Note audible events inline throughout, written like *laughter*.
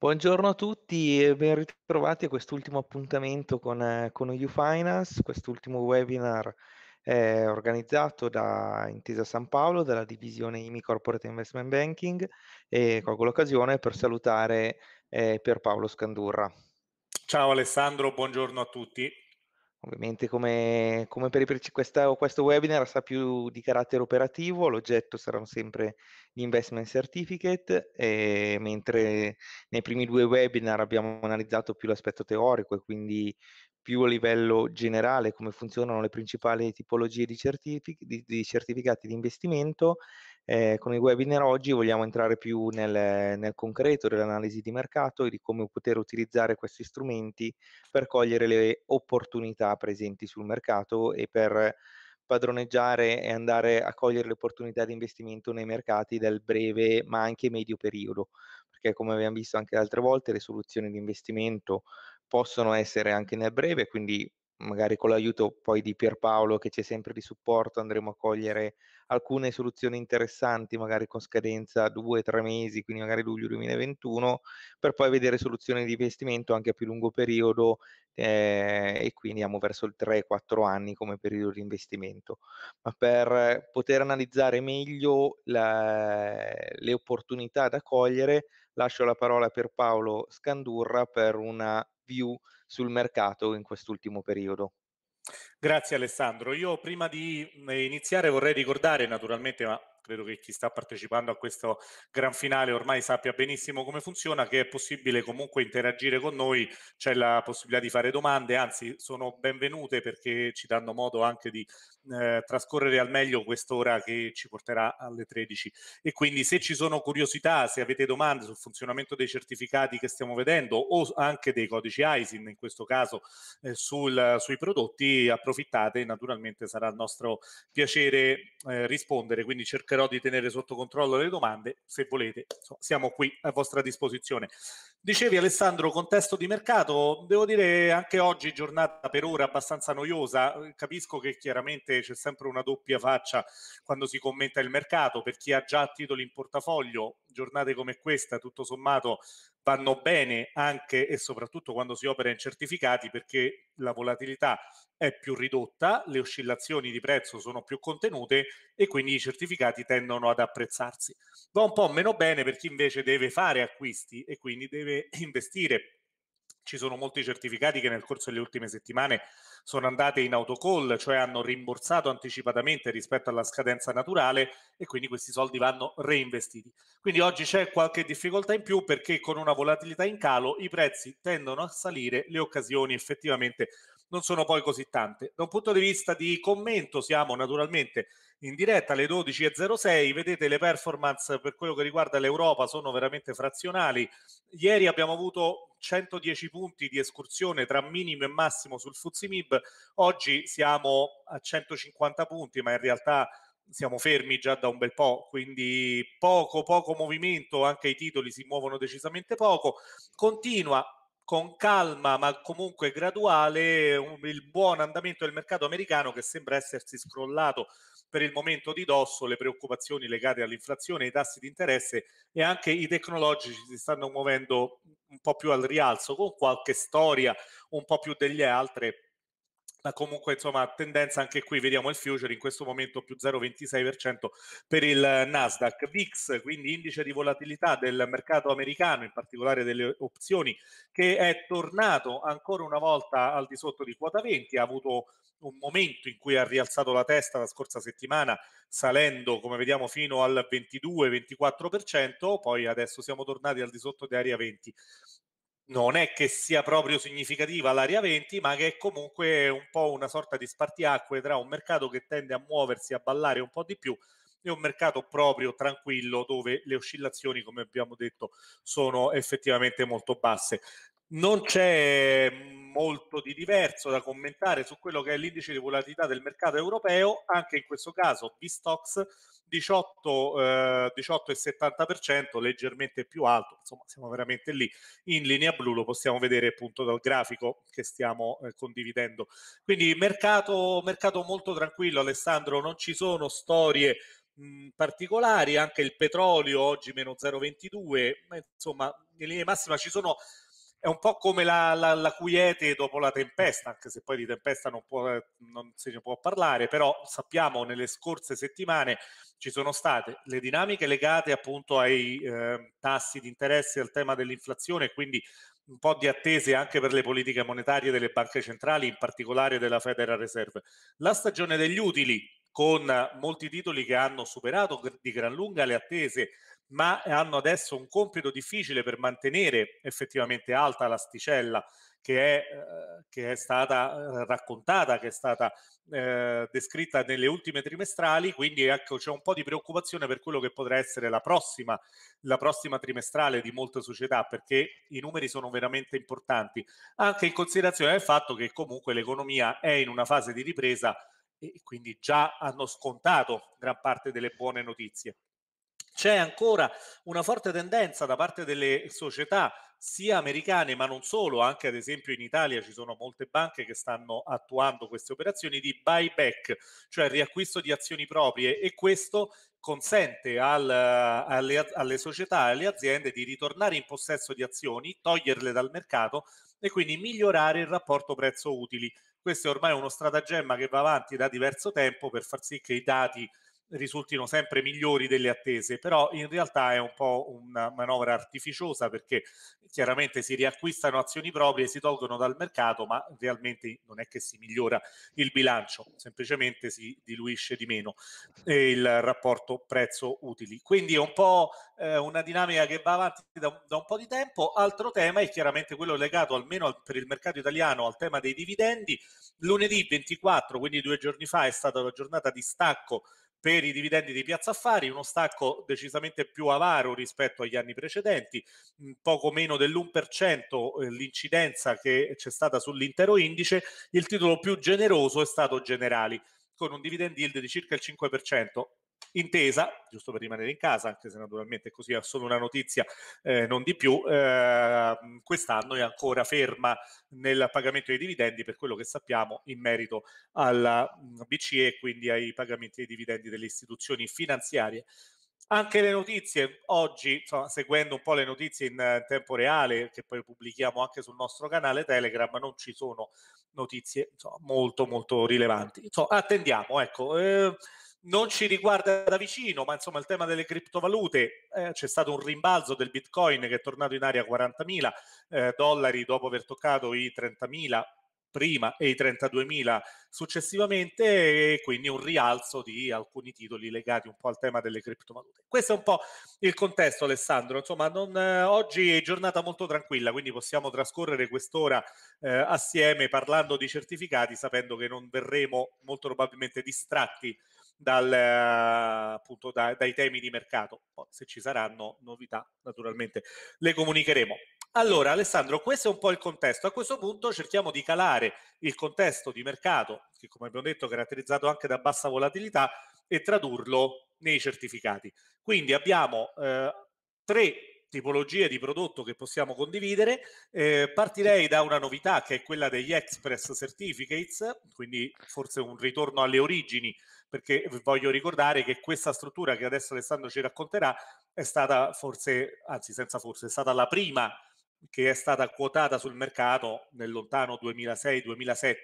Buongiorno a tutti e ben ritrovati a quest'ultimo appuntamento con, eh, con UFinance, quest'ultimo webinar eh, organizzato da Intesa San Paolo, dalla divisione IMI Corporate Investment Banking e colgo l'occasione per salutare eh, Pierpaolo Scandurra. Ciao Alessandro, buongiorno a tutti. Ovviamente come, come per i, questa, questo webinar sarà più di carattere operativo, l'oggetto saranno sempre gli investment certificate, eh, mentre nei primi due webinar abbiamo analizzato più l'aspetto teorico e quindi più a livello generale come funzionano le principali tipologie di, certific di, di certificati di investimento eh, con il webinar oggi vogliamo entrare più nel, nel concreto dell'analisi di mercato e di come poter utilizzare questi strumenti per cogliere le opportunità presenti sul mercato e per padroneggiare e andare a cogliere le opportunità di investimento nei mercati del breve ma anche medio periodo, perché come abbiamo visto anche altre volte le soluzioni di investimento possono essere anche nel breve, quindi magari con l'aiuto poi di Pierpaolo che c'è sempre di supporto andremo a cogliere alcune soluzioni interessanti magari con scadenza 2-3 mesi quindi magari luglio 2021 per poi vedere soluzioni di investimento anche a più lungo periodo eh, e quindi andiamo verso il 3-4 anni come periodo di investimento ma per poter analizzare meglio la, le opportunità da cogliere lascio la parola a Pierpaolo Scandurra per una view sul mercato in quest'ultimo periodo. Grazie Alessandro. Io prima di eh, iniziare vorrei ricordare, naturalmente, ma credo che chi sta partecipando a questo gran finale ormai sappia benissimo come funziona, che è possibile comunque interagire con noi, c'è la possibilità di fare domande, anzi sono benvenute perché ci danno modo anche di eh, trascorrere al meglio quest'ora che ci porterà alle 13. E quindi se ci sono curiosità, se avete domande sul funzionamento dei certificati che stiamo vedendo o anche dei codici ISIN in questo caso eh, sul, sui prodotti, approfittate, naturalmente sarà il nostro piacere eh, rispondere, quindi cercherò cercherò di tenere sotto controllo le domande. Se volete, insomma, siamo qui a vostra disposizione. Dicevi Alessandro, contesto di mercato, devo dire anche oggi giornata per ora abbastanza noiosa, capisco che chiaramente c'è sempre una doppia faccia quando si commenta il mercato, per chi ha già titoli in portafoglio, giornate come questa tutto sommato vanno bene anche e soprattutto quando si opera in certificati perché la volatilità è più ridotta, le oscillazioni di prezzo sono più contenute e quindi i certificati tendono ad apprezzarsi. Va un po' meno bene per chi invece deve fare acquisti e quindi deve *laughs* investire ci sono molti certificati che nel corso delle ultime settimane sono andate in autocall, cioè hanno rimborsato anticipatamente rispetto alla scadenza naturale e quindi questi soldi vanno reinvestiti. Quindi oggi c'è qualche difficoltà in più perché con una volatilità in calo i prezzi tendono a salire, le occasioni effettivamente non sono poi così tante. Da un punto di vista di commento siamo naturalmente in diretta alle 12.06. Vedete le performance per quello che riguarda l'Europa sono veramente frazionali. Ieri abbiamo avuto 110 punti di escursione tra minimo e massimo sul Fuzimib, oggi siamo a 150 punti, ma in realtà siamo fermi già da un bel po', quindi poco poco movimento, anche i titoli si muovono decisamente poco. Continua con calma ma comunque graduale il buon andamento del mercato americano che sembra essersi scrollato per il momento di dosso le preoccupazioni legate all'inflazione, ai tassi di interesse e anche i tecnologici si stanno muovendo un po' più al rialzo con qualche storia un po' più delle altre comunque insomma tendenza anche qui vediamo il future in questo momento più 0,26% per il Nasdaq VIX quindi indice di volatilità del mercato americano in particolare delle opzioni che è tornato ancora una volta al di sotto di quota 20 ha avuto un momento in cui ha rialzato la testa la scorsa settimana salendo come vediamo fino al 22-24% poi adesso siamo tornati al di sotto di area 20 non è che sia proprio significativa l'area 20, ma che è comunque un po' una sorta di spartiacque tra un mercato che tende a muoversi, a ballare un po' di più e un mercato proprio tranquillo dove le oscillazioni, come abbiamo detto, sono effettivamente molto basse. Non c'è molto di diverso da commentare su quello che è l'indice di volatilità del mercato europeo, anche in questo caso Bistox 18, eh, 18,70%, leggermente più alto, insomma siamo veramente lì in linea blu, lo possiamo vedere appunto dal grafico che stiamo eh, condividendo. Quindi mercato, mercato molto tranquillo Alessandro, non ci sono storie mh, particolari, anche il petrolio oggi meno 0,22, insomma in linea massima ci sono è un po' come la, la, la, quiete dopo la tempesta, anche se poi di tempesta non, può, non se ne può parlare, però sappiamo nelle scorse settimane ci sono state le dinamiche legate appunto ai eh, tassi di interesse, al tema dell'inflazione, e quindi un po' di attese anche per le politiche monetarie delle banche centrali, in particolare della Federal Reserve. La stagione degli utili, con molti titoli che hanno superato di gran lunga le attese ma hanno adesso un compito difficile per mantenere effettivamente alta l'asticella che è, eh, che è stata eh, raccontata, che è stata eh, descritta nelle ultime trimestrali, quindi ecco c'è un po' di preoccupazione per quello che potrà essere la prossima, la prossima trimestrale di molte società, perché i numeri sono veramente importanti, anche in considerazione del fatto che comunque l'economia è in una fase di ripresa e quindi già hanno scontato gran parte delle buone notizie c'è ancora una forte tendenza da parte delle società sia americane ma non solo, anche ad esempio in Italia ci sono molte banche che stanno attuando queste operazioni di buyback, cioè riacquisto di azioni proprie e questo consente al, alle, alle società e alle aziende di ritornare in possesso di azioni, toglierle dal mercato e quindi migliorare il rapporto prezzo utili. Questo è ormai uno stratagemma che va avanti da diverso tempo per far sì che i dati risultino sempre migliori delle attese, però in realtà è un po' una manovra artificiosa perché chiaramente si riacquistano azioni proprie, si tolgono dal mercato, ma realmente non è che si migliora il bilancio, semplicemente si diluisce di meno eh, il rapporto prezzo-utili. Quindi è un po' eh, una dinamica che va avanti da, un po' di tempo. Altro tema è chiaramente quello legato almeno per il mercato italiano al tema dei dividendi. Lunedì 24, quindi due giorni fa, è stata la giornata di stacco per i dividendi di Piazza Affari, uno stacco decisamente più avaro rispetto agli anni precedenti, mhmm, poco meno dell'1% eh, l'incidenza che c'è stata sull'intero indice, il titolo più generoso è stato Generali, con un dividend yield di circa il 5%. Intesa, giusto per rimanere in casa, anche se naturalmente così è solo una notizia, eh, non di più, eh, quest'anno è ancora ferma nel pagamento dei dividendi per quello che sappiamo in merito alla mm, BCE, quindi ai pagamenti dei dividendi delle istituzioni finanziarie. Anche le notizie, oggi insomma, seguendo un po' le notizie in eh, tempo reale, che poi pubblichiamo anche sul nostro canale Telegram, non ci sono notizie insomma, molto molto rilevanti. Insomma, attendiamo, ecco. Eh, non ci riguarda da vicino, ma insomma il tema delle criptovalute, eh, c'è stato un rimbalzo del Bitcoin che è tornato in aria a 40.000 eh, dollari dopo aver toccato i 30.000 prima e i 32.000 successivamente e quindi un rialzo di alcuni titoli legati un po' al tema delle criptovalute. Questo è un po' il contesto Alessandro, insomma non, eh, oggi è giornata molto tranquilla quindi possiamo trascorrere quest'ora eh, assieme parlando di certificati sapendo che non verremo molto probabilmente distratti dal, appunto, da, dai temi di mercato. Poi, se ci saranno novità, naturalmente le comunicheremo. Allora, Alessandro, questo è un po' il contesto. A questo punto cerchiamo di calare il contesto di mercato, che come abbiamo detto è caratterizzato anche da bassa volatilità, e tradurlo nei certificati. Quindi abbiamo eh, tre tipologie di prodotto che possiamo condividere. Eh, partirei da una novità che è quella degli Express Certificates, quindi forse un ritorno alle origini perché voglio ricordare che questa struttura che adesso Alessandro ci racconterà è stata forse, anzi senza forse, è stata la prima che è stata quotata sul mercato nel lontano 2006-2007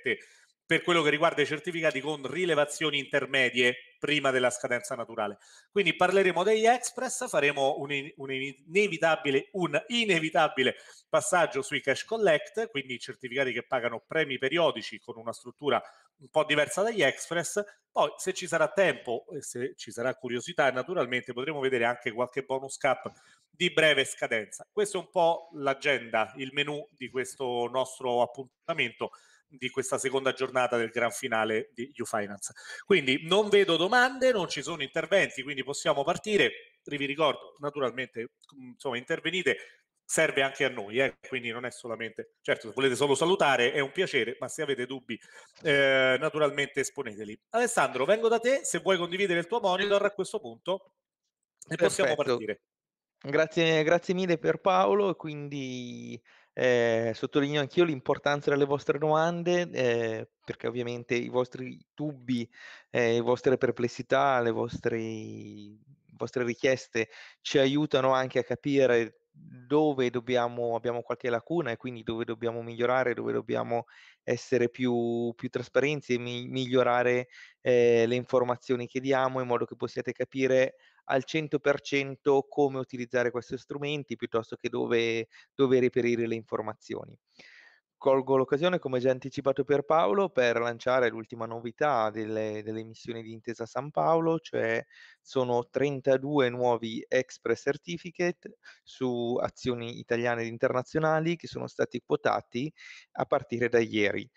per quello che riguarda i certificati con rilevazioni intermedie prima della scadenza naturale. Quindi parleremo degli express, faremo un, un, inevitabile, un inevitabile, passaggio sui cash collect, quindi certificati che pagano premi periodici con una struttura un po' diversa dagli express. Poi se ci sarà tempo e se ci sarà curiosità, naturalmente potremo vedere anche qualche bonus cap di breve scadenza. Questo è un po' l'agenda, il menu di questo nostro appuntamento di questa seconda giornata del gran finale di UFinance. Quindi non vedo domande, non ci sono interventi, quindi possiamo partire. Vi ricordo, naturalmente, mm, insomma, intervenite, serve anche a noi, eh? quindi non è solamente... Certo, se volete solo salutare è un piacere, ma se avete dubbi, eh, naturalmente esponeteli. Alessandro, vengo da te, se vuoi condividere il tuo monitor a questo punto e possiamo partire. Grazie, grazie mille per Paolo, quindi eh, sottolineo anch'io l'importanza delle vostre domande, eh, perché ovviamente i vostri dubbi, eh, le vostre perplessità, le vostre, le vostre richieste ci aiutano anche a capire dove dobbiamo, abbiamo qualche lacuna e quindi dove dobbiamo migliorare, dove dobbiamo essere più, più trasparenti e mi, migliorare eh, le informazioni che diamo in modo che possiate capire al 100% come utilizzare questi strumenti piuttosto che dove, dove reperire le informazioni. Colgo l'occasione, come già anticipato per Paolo, per lanciare l'ultima novità delle, delle missioni di Intesa San Paolo, cioè sono 32 nuovi Express Certificate su azioni italiane ed internazionali che sono stati quotati a partire da ieri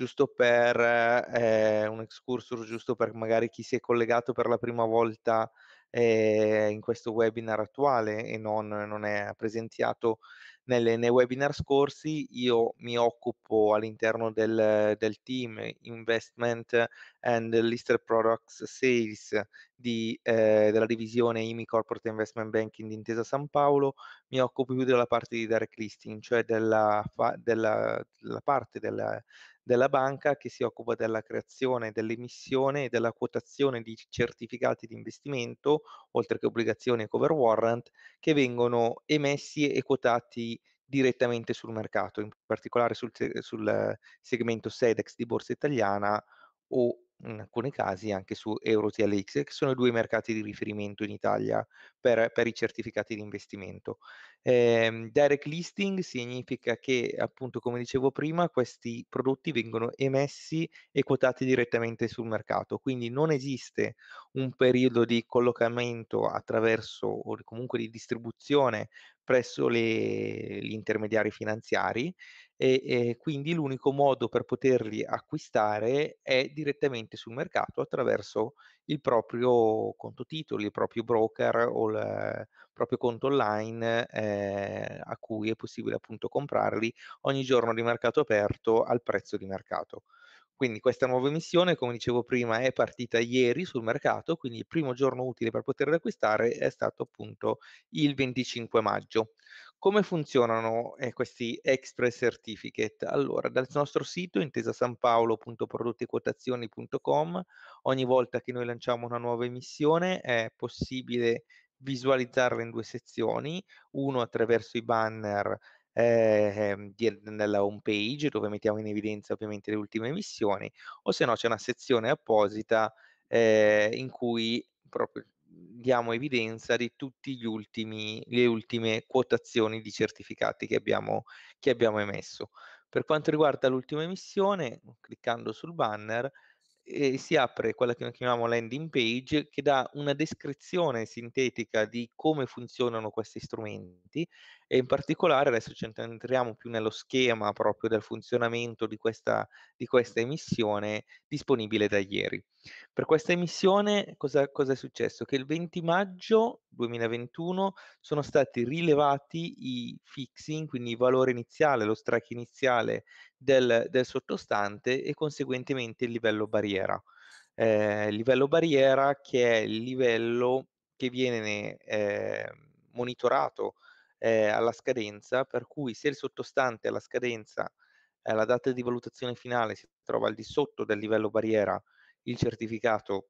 giusto per eh, un excursor, giusto per magari chi si è collegato per la prima volta eh, in questo webinar attuale e non, non è presenziato nelle, nei webinar scorsi. Io mi occupo all'interno del, del team Investment and Listed Products Sales di, eh, della divisione IMI Corporate Investment Banking di Intesa San Paolo, mi occupo più della parte di direct listing, cioè della, della, della parte della, della banca che si occupa della creazione, dell'emissione e della quotazione di certificati di investimento, oltre che obbligazioni e cover warrant, che vengono emessi e quotati direttamente sul mercato, in particolare sul, sul segmento SEDEX di Borsa Italiana o in alcuni casi anche su Euro TLX, che sono i due mercati di riferimento in Italia per, per i certificati di investimento. Eh, direct listing significa che, appunto, come dicevo prima, questi prodotti vengono emessi e quotati direttamente sul mercato, quindi non esiste un periodo di collocamento attraverso o comunque di distribuzione presso le, gli intermediari finanziari e, e, quindi l'unico modo per poterli acquistare è direttamente sul mercato attraverso il proprio conto titoli, il proprio broker o il proprio conto online eh, a cui è possibile appunto comprarli ogni giorno di mercato aperto al prezzo di mercato. Quindi questa nuova emissione, come dicevo prima, è partita ieri sul mercato, quindi il primo giorno utile per poterla acquistare è stato appunto il 25 maggio. Come funzionano eh, questi Express Certificate? Allora, dal nostro sito intesasanpaolo.produttiquotazioni.com ogni volta che noi lanciamo una nuova emissione è possibile visualizzarla in due sezioni, uno attraverso i banner eh, di, nella home page dove mettiamo in evidenza ovviamente le ultime missioni o se no c'è una sezione apposita eh, in cui proprio diamo evidenza di tutte le ultime quotazioni di certificati che abbiamo, che abbiamo emesso. Per quanto riguarda l'ultima emissione, cliccando sul banner, eh, si apre quella che noi chiamiamo landing page che dà una descrizione sintetica di come funzionano questi strumenti e in particolare adesso ci entriamo più nello schema proprio del funzionamento di questa, di questa emissione disponibile da ieri. Per questa emissione cosa, cosa, è successo? Che il 20 maggio 2021 sono stati rilevati i fixing, quindi il valore iniziale, lo strike iniziale del, del sottostante e conseguentemente il livello barriera. Eh, livello barriera che è il livello che viene eh, monitorato eh, alla scadenza, per cui se il sottostante alla scadenza, eh, alla data di valutazione finale, si trova al di sotto del livello barriera, il certificato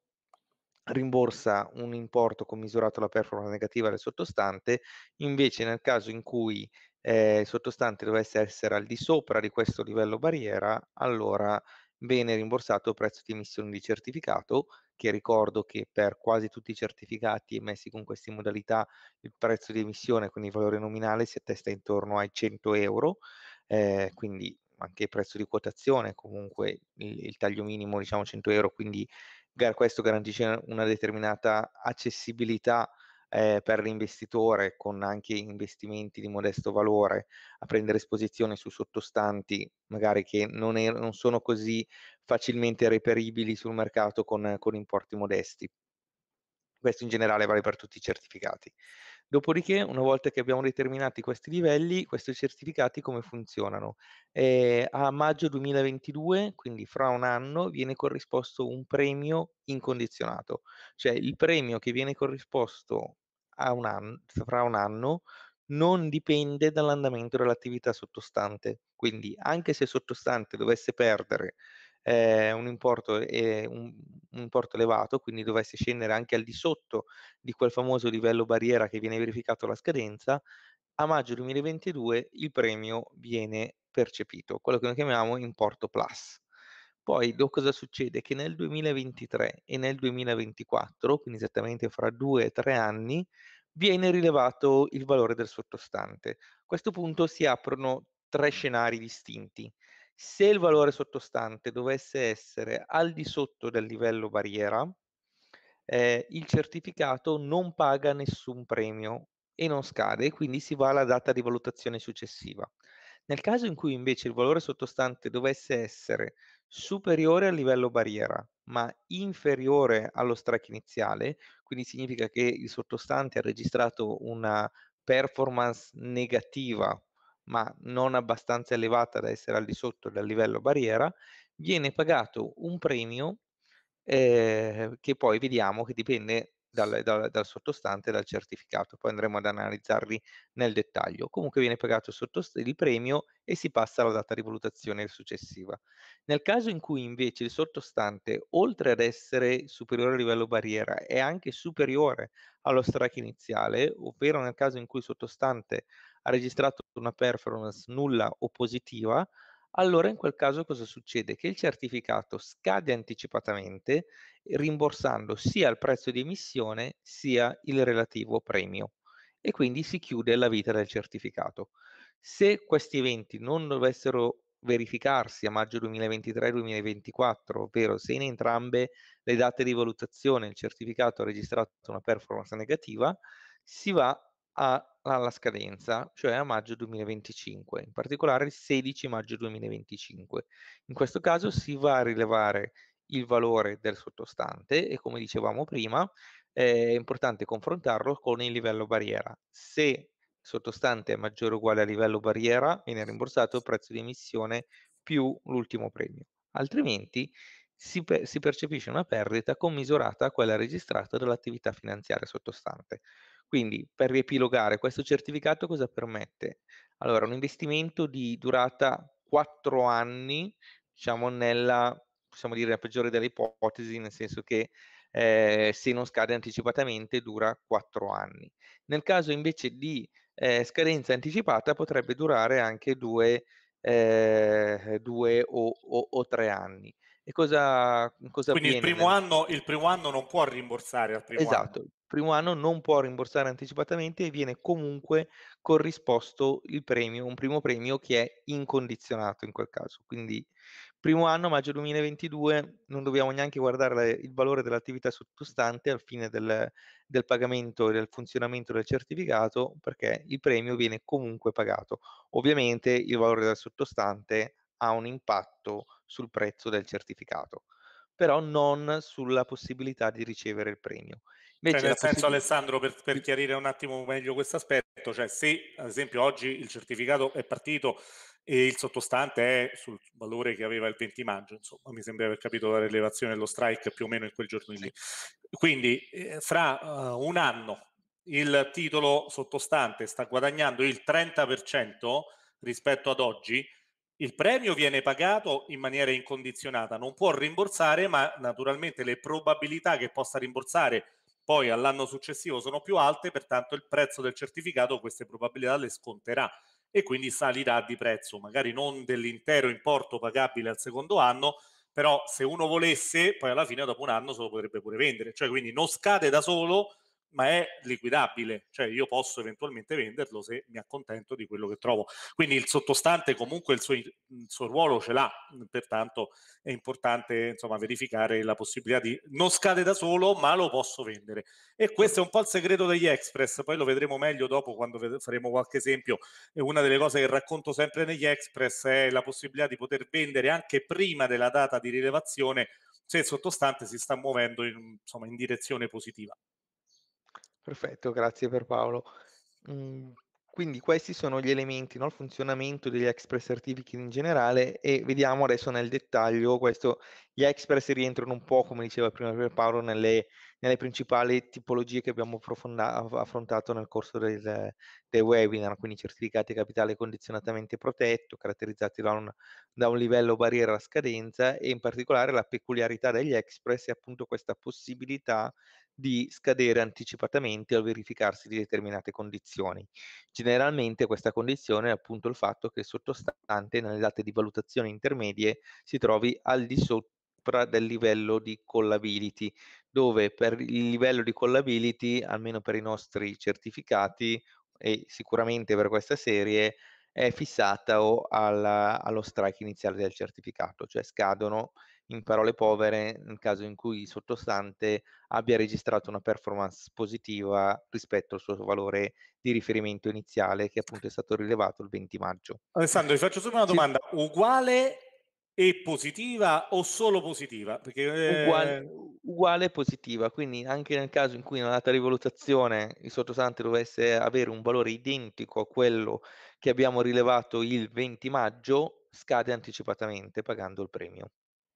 rimborsa un importo commisurato alla performance negativa del sottostante, invece nel caso in cui eh, il sottostante dovesse essere al di sopra di questo livello barriera, allora viene rimborsato il prezzo di emissione di certificato, che ricordo che per quasi tutti i certificati emessi con queste modalità il prezzo di emissione, quindi il valore nominale, si attesta intorno ai 100 euro, eh, quindi anche il prezzo di quotazione, comunque il, il taglio minimo diciamo 100 euro, quindi gar- questo garantisce una determinata accessibilità eh, per l'investitore con anche investimenti di modesto valore a prendere esposizione su sottostanti magari che non, è, er, non sono così facilmente reperibili sul mercato con, con importi modesti. Questo in generale vale per tutti i certificati. Dopodiché, una volta che abbiamo determinati questi livelli, questi certificati come funzionano? Eh, a maggio 2022, quindi fra un anno, viene corrisposto un premio incondizionato, cioè il premio che viene corrisposto un anno, fra un anno non dipende dall'andamento dell'attività sottostante. Quindi, anche se sottostante dovesse perdere eh, un, importo, eh, un, un, importo, elevato, quindi dovesse scendere anche al di sotto di quel famoso livello barriera che viene verificato alla scadenza, a maggio 2022 il premio viene percepito, quello che noi chiamiamo importo plus. Poi do, cosa succede? Che nel 2023 e nel 2024, quindi esattamente fra due e tre anni, viene rilevato il valore del sottostante. A questo punto si aprono tre scenari distinti. Se il valore sottostante dovesse essere al di sotto del livello barriera, eh, il certificato non paga nessun premio e non scade, quindi si va alla data di valutazione successiva. Nel caso in cui invece il valore sottostante dovesse essere superiore al livello barriera, ma inferiore allo strike iniziale, quindi significa che il sottostante ha registrato una performance negativa ma non abbastanza elevata da essere al di sotto del livello barriera, viene pagato un premio eh, che poi vediamo che dipende dal, dal, dal, sottostante, dal certificato. Poi andremo ad analizzarli nel dettaglio. Comunque viene pagato il premio e si passa alla data di valutazione successiva. Nel caso in cui invece il sottostante, oltre ad essere superiore al livello barriera, è anche superiore allo strike iniziale, ovvero nel caso in cui il sottostante ha registrato una performance nulla o positiva, allora in quel caso cosa succede? Che il certificato scade anticipatamente rimborsando sia il prezzo di emissione sia il relativo premio e quindi si chiude la vita del certificato. Se questi eventi non dovessero verificarsi a maggio 2023-2024, ovvero se in entrambe le date di valutazione il certificato ha registrato una performance negativa, si va alla scadenza, cioè a maggio 2025, in particolare il 16 maggio 2025. In questo caso si va a rilevare il valore del sottostante e come dicevamo prima è importante confrontarlo con il livello barriera. Se il sottostante è maggiore o uguale a livello barriera viene rimborsato il prezzo di emissione più l'ultimo premio, altrimenti si, per- si percepisce una perdita commisurata a quella registrata dall'attività finanziaria sottostante. Quindi, per riepilogare, questo certificato cosa permette? Allora, un investimento di durata 4 anni, diciamo nella, possiamo dire, la peggiore delle ipotesi, nel senso che eh, se non scade anticipatamente dura 4 anni. Nel caso invece di eh, scadenza anticipata potrebbe durare anche 2 eh, o, o, o, tre anni. E cosa, cosa Quindi il primo, nel... anno, il primo, anno, non può rimborsare al primo esatto. Anno primo anno non può rimborsare anticipatamente e viene comunque corrisposto il premio, un primo premio che è incondizionato in quel caso. Quindi primo anno, maggio 2022, non dobbiamo neanche guardare la, il valore dell'attività sottostante al fine del, del pagamento e del funzionamento del certificato, perché il premio viene comunque pagato. Ovviamente il valore del sottostante ha un impatto sul prezzo del certificato però non sulla possibilità di ricevere il premio. Invece cioè, nel senso, Alessandro, per, per, chiarire un attimo meglio questo aspetto, cioè se ad esempio oggi il certificato è partito e il sottostante è sul valore che aveva il 20 maggio, insomma, mi sembra aver capito la rilevazione dello strike più o meno in quel giorno lì. Quindi eh, fra uh, un anno il titolo sottostante sta guadagnando il 30% rispetto ad oggi, il premio viene pagato in maniera incondizionata, non può rimborsare, ma naturalmente le probabilità che possa rimborsare poi all'anno successivo sono più alte, pertanto il prezzo del certificato queste probabilità le sconterà e quindi salirà di prezzo, magari non dell'intero importo pagabile al secondo anno, però se uno volesse, poi alla fine dopo un anno se lo potrebbe pure vendere, cioè quindi non scade da solo, ma è liquidabile, cioè io posso eventualmente venderlo se mi accontento di quello che trovo. Quindi il sottostante comunque il suo, il suo ruolo ce l'ha, mhmm, pertanto è importante insomma, verificare la possibilità di non scade da solo, ma lo posso vendere. E questo è un po' il segreto degli Express, poi lo vedremo meglio dopo quando faremo qualche esempio. E una delle cose che racconto sempre negli Express è la possibilità di poter vendere anche prima della data di rilevazione se il sottostante si sta muovendo in, insomma, in direzione positiva. Perfetto, grazie per Paolo. Mhmm, quindi questi sono gli elementi, no, il funzionamento degli Express Certificate in generale e vediamo adesso nel dettaglio questo gli Express rientrano un po', come diceva prima Pier Paolo, nelle nelle principali tipologie che abbiamo affrontato nel corso del, del, webinar, quindi certificati capitale condizionatamente protetto, caratterizzati da un, da un livello barriera a scadenza e in particolare la peculiarità degli express è appunto questa possibilità di scadere anticipatamente al verificarsi di determinate condizioni. Generalmente questa condizione è appunto il fatto che il sottostante nelle date di valutazione intermedie si trovi al di sotto del livello di collability dove per il livello di collability, almeno per i nostri certificati e sicuramente per questa serie, è fissata o alla, allo strike iniziale del certificato, cioè scadono in parole povere nel caso in cui il sottostante abbia registrato una performance positiva rispetto al suo valore di riferimento iniziale che appunto è stato rilevato il 20 maggio. Alessandro, ti faccio solo una domanda, sì. uguale e positiva o solo positiva? Perché, eh... uguale, uguale, positiva, quindi anche nel caso in cui in un'altra rivalutazione il sottostante dovesse avere un valore identico a quello che abbiamo rilevato il 20 maggio, scade anticipatamente pagando il premio.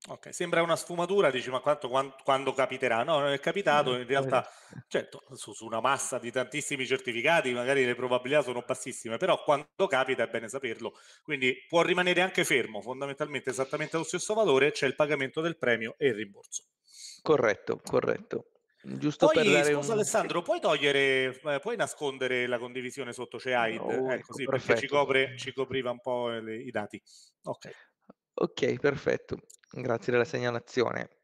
Ok, sembra una sfumatura, dici ma quanto, quando, quando capiterà? No, non è capitato, eh, in realtà, eh. certo, su, su, una massa di tantissimi certificati magari le probabilità sono bassissime, però quando capita è bene saperlo, quindi può rimanere anche fermo, fondamentalmente esattamente lo stesso valore, c'è il pagamento del premio e il rimborso. Corretto, corretto. Giusto poi, per dare scusa un... Alessandro, puoi togliere, eh, puoi nascondere la condivisione sotto c'è no, ecco, ecco, sì, perché ci, copre, ci copriva un po' le, i dati. Ok. Ok, perfetto. Grazie della segnalazione.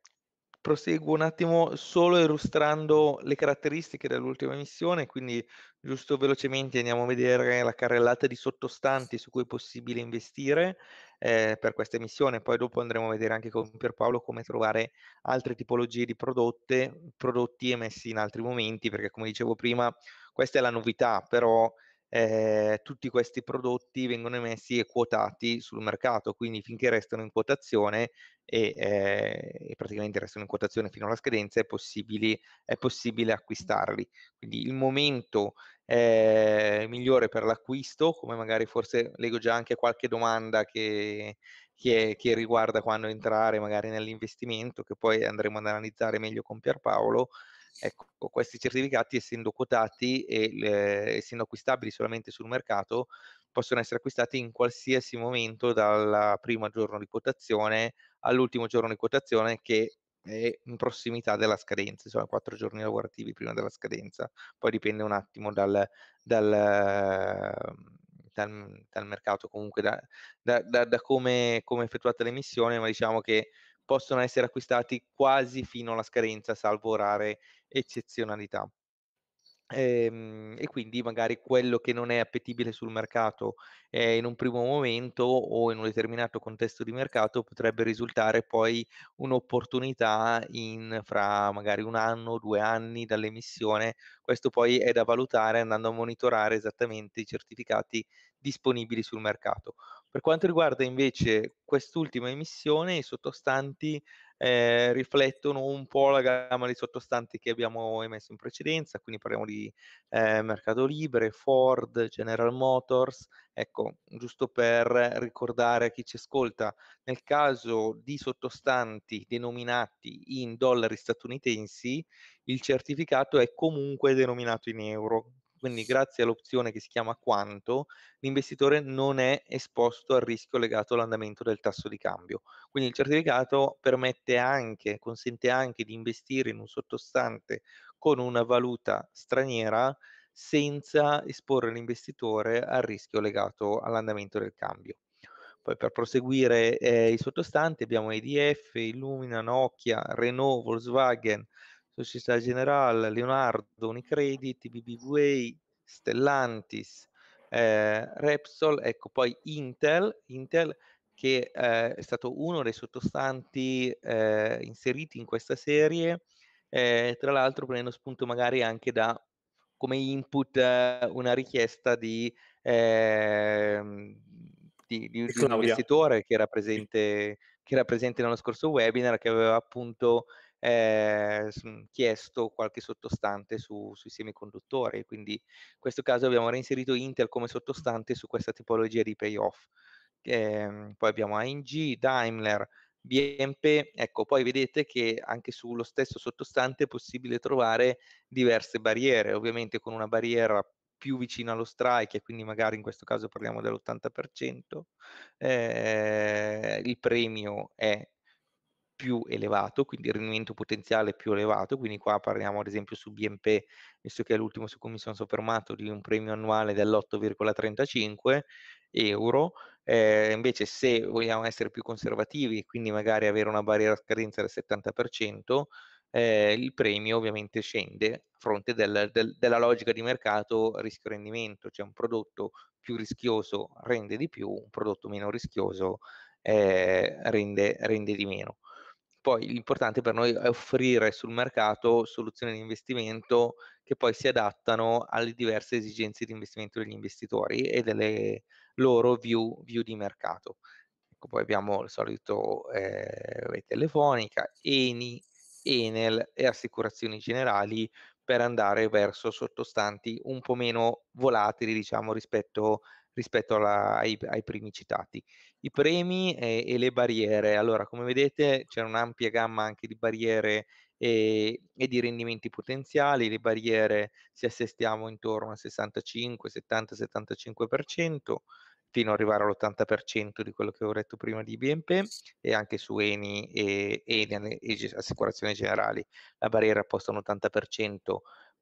Proseguo un attimo solo illustrando le caratteristiche dell'ultima missione, quindi giusto velocemente andiamo a vedere la carrellata di sottostanti su cui è possibile investire eh, per questa missione, poi dopo andremo a vedere anche con Pierpaolo come trovare altre tipologie di prodotte, prodotti emessi in altri momenti, perché come dicevo prima questa è la novità, però eh, tutti questi prodotti vengono emessi e quotati sul mercato, quindi finché restano in quotazione e, eh, e praticamente restano in quotazione fino alla scadenza è, è possibile acquistarli. Quindi il momento eh, migliore per l'acquisto, come magari forse leggo già anche qualche domanda che, che, che riguarda quando entrare magari nell'investimento, che poi andremo ad analizzare meglio con Pierpaolo, Ecco, questi certificati essendo quotati e eh, essendo acquistabili solamente sul mercato, possono essere acquistati in qualsiasi momento dal primo giorno di quotazione all'ultimo giorno di quotazione che è in prossimità della scadenza, insomma quattro giorni lavorativi prima della scadenza, poi dipende un attimo dal, dal, dal, dal mercato, comunque da, da, da, da come, come, effettuata l'emissione, ma diciamo che possono essere acquistati quasi fino alla scadenza, salvo rare eccezionalità. E, ehm, e quindi magari quello che non è appetibile sul mercato eh, in un primo momento o in un determinato contesto di mercato potrebbe risultare poi un'opportunità in, fra magari un anno o due anni dall'emissione. Questo poi è da valutare andando a monitorare esattamente i certificati disponibili sul mercato. Per quanto riguarda invece quest'ultima emissione, i sottostanti eh, riflettono un po' la gamma di sottostanti che abbiamo emesso in precedenza, quindi parliamo di eh, Mercato Libre, Ford, General Motors, ecco, giusto per ricordare a chi ci ascolta, nel caso di sottostanti denominati in dollari statunitensi, il certificato è comunque denominato in euro, quindi grazie all'opzione che si chiama quanto, l'investitore non è esposto al rischio legato all'andamento del tasso di cambio. Quindi il certificato permette anche, consente anche di investire in un sottostante con una valuta straniera senza esporre l'investitore al rischio legato all'andamento del cambio. Poi per proseguire eh, i sottostanti abbiamo EDF, Illumina, Nokia, Renault, Volkswagen, Società Generale, Leonardo, Unicredit, BBVA, Stellantis, eh, Repsol, ecco poi Intel, Intel che eh, è stato uno dei sottostanti eh, inseriti in questa serie, eh, tra l'altro prendendo spunto magari anche da come input eh, una richiesta ehm, di, di, di un investitore che era presente che era presente nello scorso webinar, che aveva appunto eh, chiesto qualche sottostante su, sui semiconduttori. Quindi in questo caso abbiamo reinserito Intel come sottostante su questa tipologia di payoff. Eh, poi abbiamo ANG, Daimler, BMP, ecco, poi vedete che anche sullo stesso sottostante è possibile trovare diverse barriere, ovviamente con una barriera più vicina allo strike, e quindi magari in questo caso parliamo dell'80%, eh, il premio è più elevato, quindi il rendimento potenziale più elevato, quindi qua parliamo ad esempio su BNP, visto che è l'ultimo su cui mi sono soffermato, di un premio annuale dell'8,35 euro, eh, invece se vogliamo essere più conservativi e quindi magari avere una barriera a scadenza del 70%, eh, il premio ovviamente scende a fronte del, del, della logica di mercato rischio-rendimento, cioè un prodotto più rischioso rende di più, un prodotto meno rischioso eh, rende, rende di meno. Poi l'importante per noi è offrire sul mercato soluzioni di investimento che poi si adattano alle diverse esigenze di investimento degli investitori e delle loro view, view di mercato. Ecco, poi abbiamo il solito eh, telefonica, ENI, Enel e assicurazioni generali per andare verso sottostanti un po' meno volatili, diciamo, rispetto a rispetto alla, ai, ai, primi citati. I premi e, e, le barriere. Allora, come vedete, c'è un'ampia gamma anche di barriere e, e di rendimenti potenziali. Le barriere si assestiamo intorno al 65, 70, 75% fino ad arrivare all'80% di quello che ho detto prima di BNP e anche su Eni e, e, e Assicurazioni Generali la barriera posta un 80%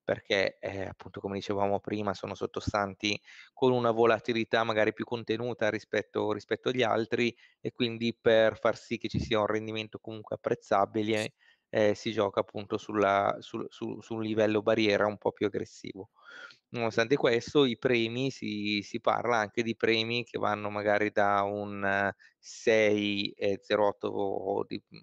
perché eh, appunto come dicevamo prima sono sottostanti con una volatilità magari più contenuta rispetto, rispetto agli altri e quindi per far sì che ci sia un rendimento comunque apprezzabile eh, si gioca appunto sulla, su, su, su, un livello barriera un po' più aggressivo. Nonostante questo, i premi si, si parla anche di premi che vanno magari da un 6,08% mm,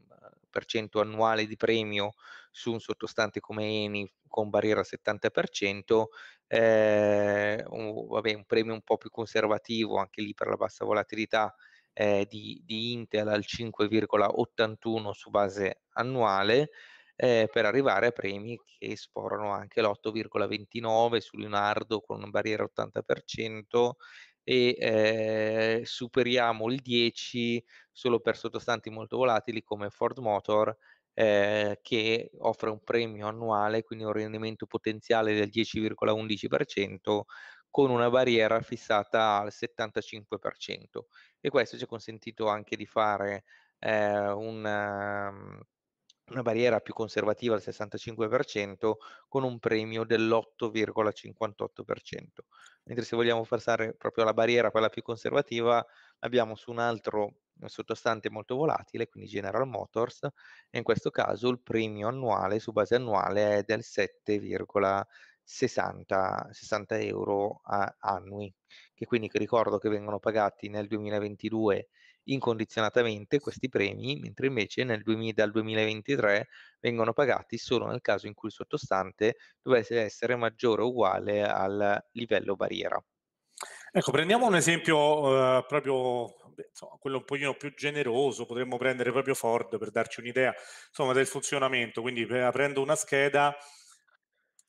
annuale di premio su un sottostante come Eni con barriera 70%, eh, un, vabbè, un premio un po' più conservativo anche lì per la bassa volatilità eh, di, di, Intel al 5,81 su base annuale eh, per arrivare a premi che sporano anche l'8,29 su Leonardo con una barriera 80% e eh, superiamo il 10 solo per sottostanti molto volatili come Ford Motor eh, che offre un premio annuale, quindi un rendimento potenziale del 10,11% con una barriera fissata al 75% e questo ci ha consentito anche di fare eh, una, mm, una barriera più conservativa al 65% con un premio dell'8,58%. Mentre se vogliamo passare proprio alla barriera, quella più conservativa, l'abbiamo su un altro sottostante molto volatile, quindi General Motors, e in questo caso il premio annuale su base annuale è del 7,5%. 60, 60 euro a, annui, che quindi che ricordo che vengono pagati nel 2022 incondizionatamente questi premi, mentre invece nel 2000, dal 2023 vengono pagati solo nel caso in cui il sottostante dovesse essere maggiore o uguale al livello barriera. Ecco, prendiamo un esempio eh, proprio insomma, quello un pochino più generoso, potremmo prendere proprio Ford per darci un'idea insomma, del funzionamento, quindi eh, aprendo una scheda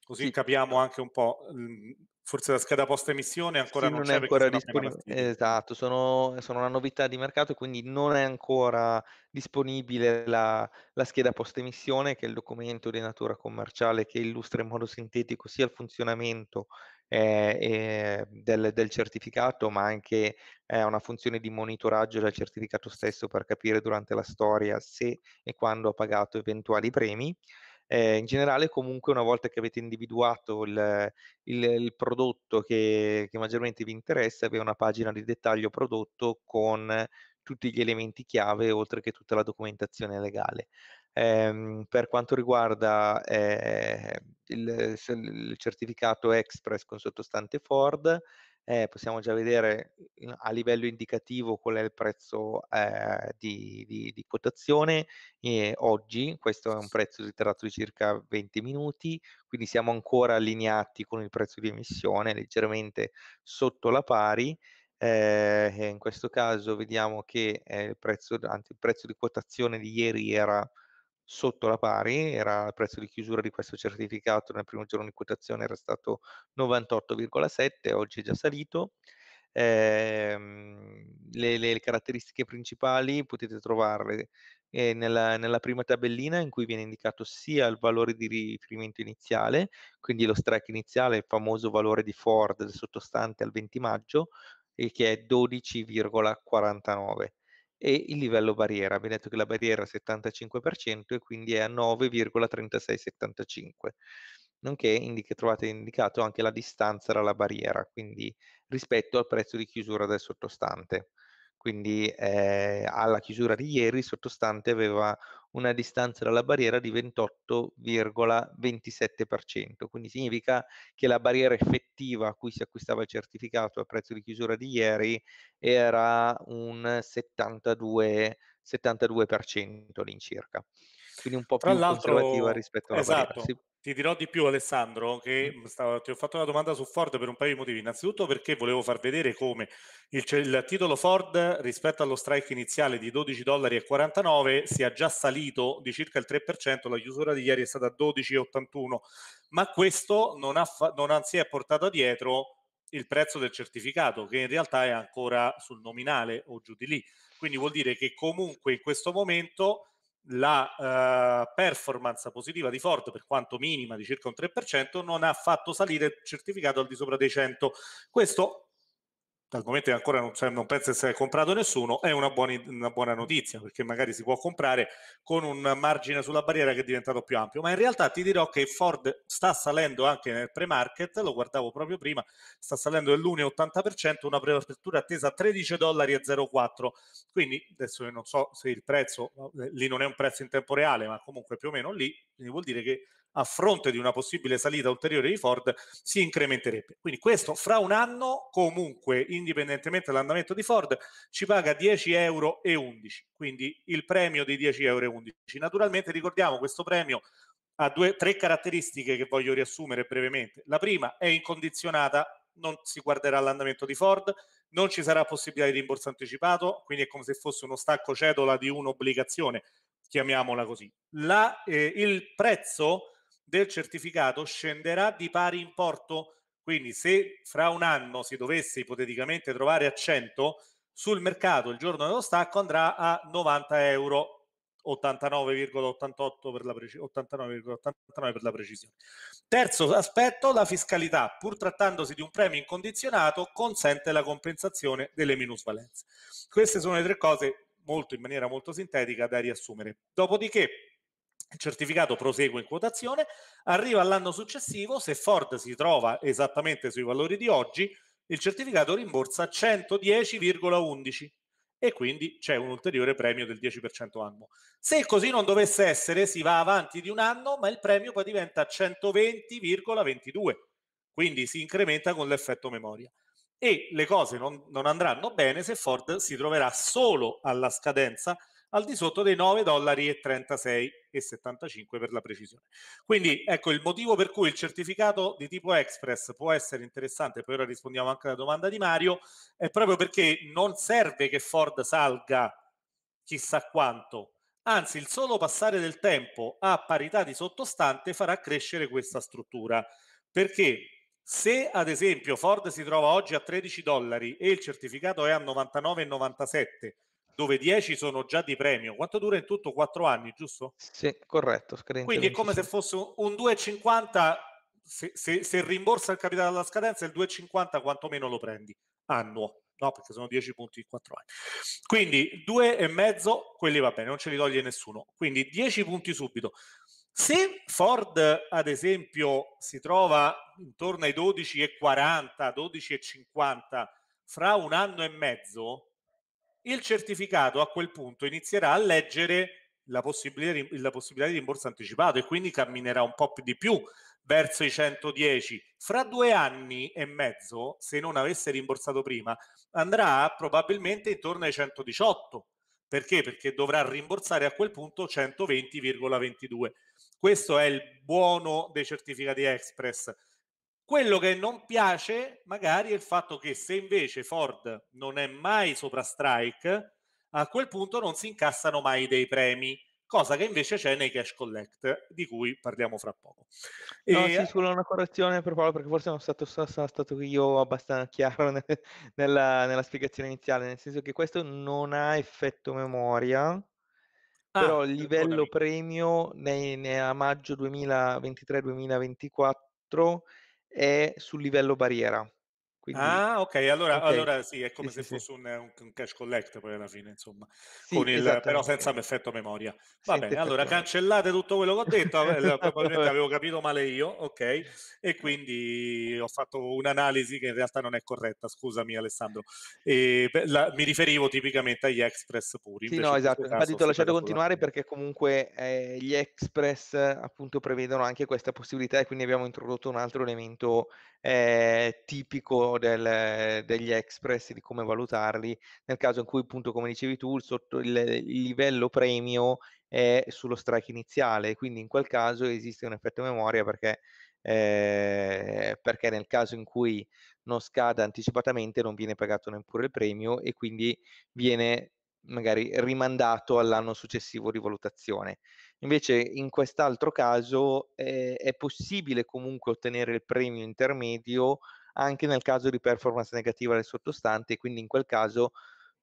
così sì. capiamo anche un po'. Mhmm, forse la scheda post emissione ancora sì, non, non, è ancora disponibile. Esatto, sono, sono, una novità di mercato, quindi non è ancora disponibile la, la scheda post emissione, che è il documento di natura commerciale che illustra in modo sintetico sia il funzionamento eh, eh, del, del, certificato, ma anche eh, una funzione di monitoraggio del certificato stesso per capire durante la storia se e quando ha pagato eventuali premi eh, in generale comunque una volta che avete individuato il, il, il prodotto che, che, maggiormente vi interessa, avete una pagina di dettaglio prodotto con tutti gli elementi chiave oltre che tutta la documentazione legale. Eh, per quanto riguarda eh, il, il certificato Express con sottostante Ford, eh, possiamo già vedere a livello indicativo qual è il prezzo eh, di, di, di, quotazione e oggi, questo è un prezzo literato di circa 20 minuti, quindi siamo ancora allineati con il prezzo di emissione, leggermente sotto la pari, eh, in questo caso vediamo che eh, il prezzo, anzi, il prezzo di quotazione di ieri era sotto la pari, era il prezzo di chiusura di questo certificato nel primo giorno di quotazione era stato 98,7, oggi è già salito. Eh, le, le, caratteristiche principali potete trovarle eh, nella, nella, prima tabellina in cui viene indicato sia il valore di riferimento iniziale, quindi lo strike iniziale, il famoso valore di Ford sottostante al 20 maggio, che è 12,49 e il livello barriera. Abbiamo detto che la barriera è 75% e quindi è a 9,3675, nonché indica, trovate indicato anche la distanza dalla barriera, quindi rispetto al prezzo di chiusura del sottostante quindi eh, alla chiusura di ieri sottostante aveva una distanza dalla barriera di 28,27%, quindi significa che la barriera effettiva a cui si acquistava il certificato a prezzo di chiusura di ieri era un 72, 72% all'incirca, quindi un po' Tra più conservativa rispetto alla esatto. barriera. Sì. Ti dirò di più Alessandro che stavo, ti ho fatto una domanda su Ford per un paio di motivi. Innanzitutto perché volevo far vedere come il, il titolo Ford rispetto allo strike iniziale di 12,49 dollari sia già salito di circa il 3%, la chiusura di ieri è stata 12,81, ma questo non, ha, non si è portato dietro il prezzo del certificato che in realtà è ancora sul nominale o giù di lì. Quindi vuol dire che comunque in questo momento la eh, performance positiva di Ford, per quanto minima di circa un 3%, non ha fatto salire il certificato al di sopra dei 100. Questo dal momento che ancora non, cioè, non penso di sia comprato nessuno, è una buona, una buona, notizia perché magari si può comprare con un margine sulla barriera che è diventato più ampio. Ma in realtà ti dirò che Ford sta salendo anche nel pre-market, lo guardavo proprio prima, sta salendo dell'1,80%, una preapertura attesa a 13,04 dollari. Quindi adesso non so se il prezzo, eh, lì non è un prezzo in tempo reale, ma comunque più o meno lì, quindi vuol dire che a fronte di una possibile salita ulteriore di Ford si incrementerebbe. Quindi questo fra un anno comunque, indipendentemente dall'andamento di Ford, ci paga 10,11 euro, quindi il premio di 10,11 euro. Naturalmente ricordiamo questo premio ha due, tre caratteristiche che voglio riassumere brevemente. La prima è incondizionata, non si guarderà l'andamento di Ford, non ci sarà possibilità di rimborso anticipato, quindi è come se fosse uno stacco cedola di un'obbligazione, chiamiamola così. La, eh, il prezzo del certificato scenderà di pari importo. Quindi se fra un anno si dovesse ipoteticamente trovare a 100, sul mercato il giorno dello stacco andrà a 90 euro. 89,88 per, la preci- 89,89 per la precisione. Terzo aspetto, la fiscalità. Pur trattandosi di un premio incondizionato, consente la compensazione delle minusvalenze. Queste sono le tre cose molto, in maniera molto sintetica da riassumere. Dopodiché, il certificato prosegue in quotazione, arriva all'anno successivo, se Ford si trova esattamente sui valori di oggi, il certificato rimborsa 110,11 e quindi c'è un ulteriore premio del 10% annuo. Se così non dovesse essere, si va avanti di un anno, ma il premio poi diventa 120,22, quindi si incrementa con l'effetto memoria. E le cose non, non andranno bene se Ford si troverà solo alla scadenza al di sotto dei 9 dollari e 36 e 75 per la precisione. Quindi ecco il motivo per cui il certificato di tipo Express può essere interessante, poi ora rispondiamo anche alla domanda di Mario, è proprio perché non serve che Ford salga chissà quanto, anzi il solo passare del tempo a parità di sottostante farà crescere questa struttura. Perché se ad esempio Ford si trova oggi a 13 dollari e il certificato è a 99,97 dove 10 sono già di premio. Quanto dura in tutto? 4 anni, giusto? Sì, corretto. Quindi è come se fosse un 2,50, se, se, se rimborsa il capitale alla scadenza, il 2,50 quantomeno lo prendi annuo. No, perché sono 10 punti in 4 anni. Quindi 2,5, quelli va bene, non ce li toglie nessuno. Quindi 10 punti subito. Se Ford, ad esempio, si trova intorno ai 12,40, 12,50 fra un anno e mezzo, il certificato a quel punto inizierà a leggere la possibilità, la possibilità di rimborso anticipato e quindi camminerà un po' di più verso i 110. Fra due anni e mezzo, se non avesse rimborsato prima, andrà probabilmente intorno ai 118. Perché? Perché dovrà rimborsare a quel punto 120,22. Questo è il buono dei certificati Express. Quello che non piace magari è il fatto che se invece Ford non è mai sopra strike, a quel punto non si incassano mai dei premi, cosa che invece c'è nei cash collect, di cui parliamo fra poco. No, e... sì, solo una correzione per Paolo, perché forse non sono stato, sono stato io abbastanza chiaro *laughs* nel, nella, nella, spiegazione iniziale, nel senso che questo non ha effetto memoria, Ah, però il livello premio ne, ne a maggio 2023-2024 è sul livello barriera. Quindi, ah, ok, allora, okay. allora sì, è come sì, se sì, fosse un, un, cash collect poi alla fine, insomma, sì, con il, però senza perfetto memoria. Va Senti bene, allora cancellate tutto quello che ho detto, probabilmente *laughs* avevo capito male io, ok, e quindi ho fatto un'analisi che in realtà non è corretta, scusami Alessandro. E, la, mi riferivo tipicamente agli Express puri. Sì, no, esatto, infatti ti ho lasciato continuare la... perché comunque eh, gli Express appunto prevedono anche questa possibilità e quindi abbiamo introdotto un altro elemento eh, tipico del, eh, degli express, di come valutarli, nel caso in cui, appunto, come dicevi tu, il, sotto, il, il livello premio è sullo strike iniziale, quindi in quel caso esiste un effetto memoria perché eh, perché nel caso in cui non scada anticipatamente non viene pagato neppure il premio e quindi viene magari rimandato all'anno successivo di valutazione. Invece in quest'altro caso eh, è possibile comunque ottenere il premio intermedio anche nel caso di performance negativa del sottostante, quindi in quel caso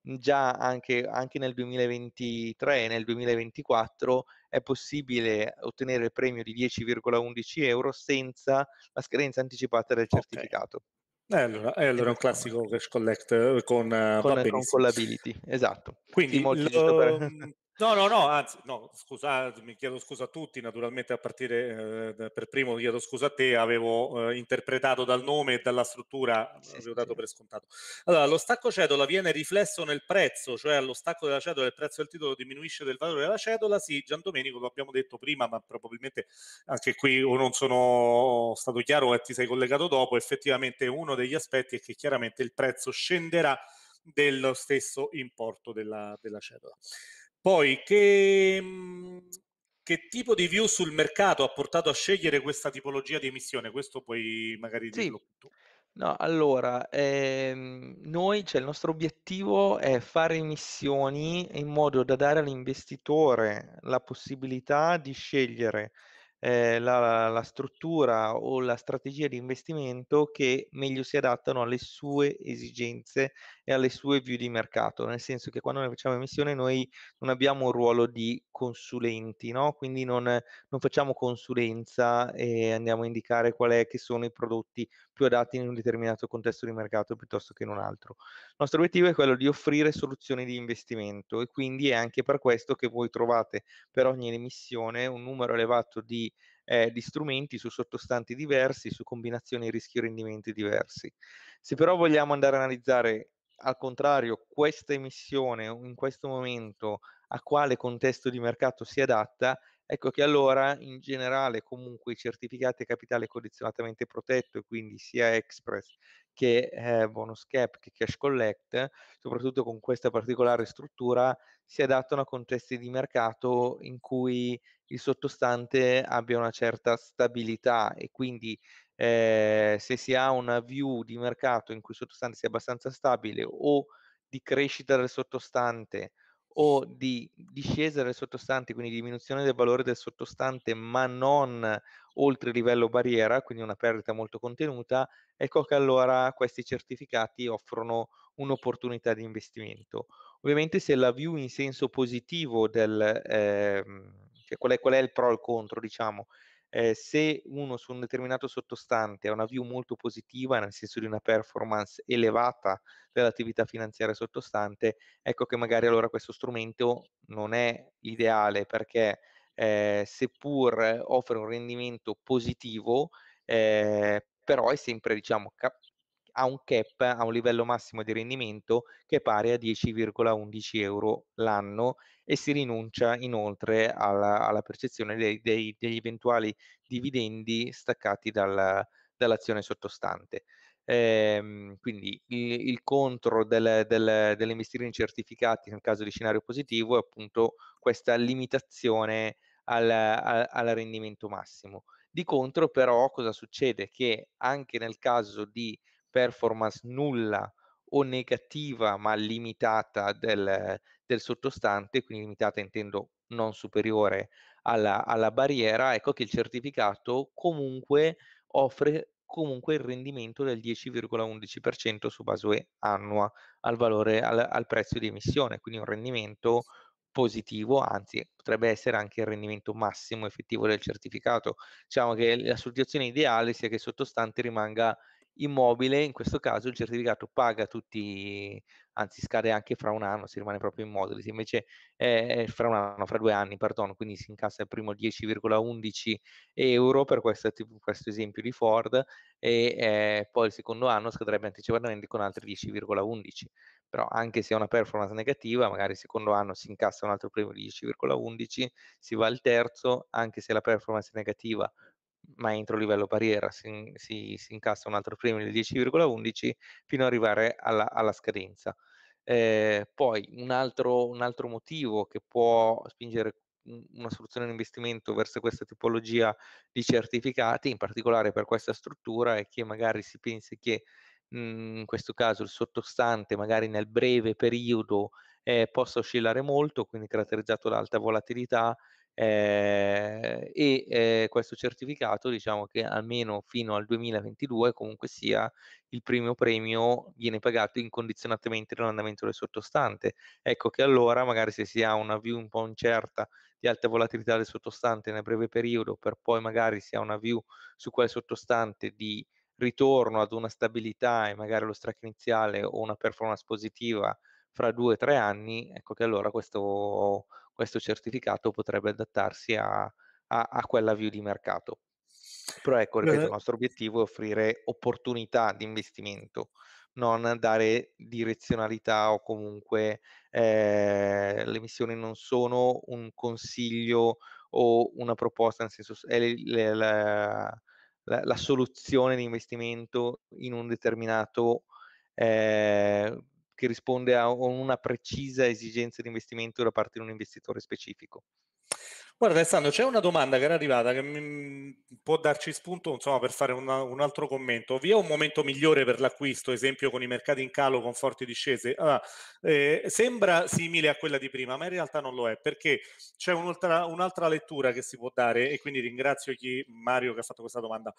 mhmm, già anche, anche nel 2023 e nel 2024 è possibile ottenere il premio di 10,11 euro senza la scadenza anticipata del okay. certificato. Eh allora, eh allora, è un classico cash collect eh, con, eh, con, con, con l'ability, esatto. Quindi lo, per... Mhmm, No, no, no, anzi, no, scusa, mi chiedo scusa a tutti, naturalmente a partire eh, per primo chiedo scusa a te, avevo eh, interpretato dal nome e dalla struttura, eh, sì, avevo dato per scontato. Allora, lo stacco cedola viene riflesso nel prezzo, cioè allo stacco della cedola il prezzo del titolo diminuisce del valore della cedola, sì, Gian Domenico lo abbiamo detto prima, ma probabilmente anche qui o non sono stato chiaro e ti sei collegato dopo, effettivamente uno degli aspetti è che chiaramente il prezzo scenderà dello stesso importo della, della cedola. Poi, che, mhmm, che tipo di view sul mercato ha portato a scegliere questa tipologia di emissione? Questo puoi magari sì. dirlo tu. No, allora, ehm, noi, cioè, il nostro obiettivo è fare emissioni in modo da dare all'investitore la possibilità di scegliere eh, la, la, struttura o la strategia di investimento che meglio si adattano alle sue esigenze e alle sue view di mercato, nel senso che quando noi facciamo emissione noi non abbiamo un ruolo di consulenti, no? quindi non, non facciamo consulenza e andiamo a indicare quali sono i prodotti più adatti in un determinato contesto di mercato piuttosto che in un altro. Il nostro obiettivo è quello di offrire soluzioni di investimento e quindi è anche per questo che voi trovate per ogni emissione un numero elevato di, eh, di strumenti su sottostanti diversi, su combinazioni rischio-rendimenti diversi. Se però vogliamo andare ad analizzare al contrario questa emissione in questo momento a quale contesto di mercato si adatta, Ecco che allora in generale comunque i certificati a capitale condizionatamente protetto, quindi sia Express che eh, Bonus Cap che Cash Collect, soprattutto con questa particolare struttura, si adattano a contesti di mercato in cui il sottostante abbia una certa stabilità e quindi eh, se si ha una view di mercato in cui il sottostante sia abbastanza stabile o di crescita del sottostante o di discesa del sottostante, quindi diminuzione del valore del sottostante, ma non oltre il livello barriera, quindi una perdita molto contenuta, ecco che allora questi certificati offrono un'opportunità di investimento. Ovviamente se la view in senso positivo del, eh, cioè qual, è, qual, è, il pro e il contro, diciamo, eh, se uno su un determinato sottostante ha una view molto positiva, nel senso di una performance elevata dell'attività finanziaria sottostante, ecco che magari allora questo strumento non è ideale perché eh, seppur offre un rendimento positivo, eh, però è sempre diciamo, cap- ha un cap, a un livello massimo di rendimento che è pari a 10,11 euro l'anno e si rinuncia inoltre alla, alla percezione dei, dei, degli eventuali dividendi staccati dal, dall'azione sottostante. Ehm, quindi il, il contro del, del, dell'investire in certificati nel caso di scenario positivo è appunto questa limitazione al, al, al rendimento massimo. Di contro, però, cosa succede? Che anche nel caso di performance nulla o negativa ma limitata del, del sottostante, quindi limitata intendo non superiore alla, alla, barriera, ecco che il certificato comunque offre comunque il rendimento del 10,11% su base annua al valore al, al prezzo di emissione, quindi un rendimento positivo, anzi potrebbe essere anche il rendimento massimo effettivo del certificato. Diciamo che la soluzione ideale sia che il sottostante rimanga immobile, in questo caso il certificato paga tutti, anzi scade anche fra un anno, si rimane proprio immobile, se invece è fra un anno, fra due anni, perdono, quindi si incassa il primo 10,11 euro per questo, questo esempio di Ford e eh, poi il secondo anno scadrebbe anticipatamente con altri 10,11, però anche se è una performance negativa, magari il secondo anno si incassa un altro primo 10,11, si va al terzo, anche se la performance è negativa ma entro livello barriera si, si, si incassa un altro premio del 10,11 fino ad arrivare alla, alla scadenza. Eh, poi un altro, un altro motivo che può spingere una soluzione di investimento verso questa tipologia di certificati, in particolare per questa struttura, è che magari si pensi che mh, mhmm, in questo caso il sottostante magari nel breve periodo eh, possa oscillare molto, quindi caratterizzato da alta volatilità eh, e eh, questo certificato diciamo che almeno fino al 2022 comunque sia il primo premio viene pagato incondizionatamente dall'andamento del sottostante ecco che allora magari se si ha una view un po' incerta di alta volatilità del sottostante nel breve periodo per poi magari si ha una view su quel sottostante di ritorno ad una stabilità e magari lo strike iniziale o una performance positiva fra due o tre anni ecco che allora questo questo certificato potrebbe adattarsi a, a, a quella view di mercato. Però ecco, ripeto, il nostro obiettivo è offrire opportunità di investimento, non dare direzionalità o comunque eh, le missioni non sono un consiglio o una proposta, nel senso è la, la, la, la soluzione di investimento in un determinato eh, che risponde a una precisa esigenza di investimento da parte di un investitore specifico. Guarda Alessandro, c'è una domanda che era arrivata che mi, mm, può darci spunto insomma, per fare una, un altro commento. Vi è un momento migliore per l'acquisto, esempio con i mercati in calo, con forti discese? Allora, ah, eh, sembra simile a quella di prima, ma in realtà non lo è, perché c'è un'altra, un'altra lettura che si può dare e quindi ringrazio chi, Mario che ha fatto questa domanda.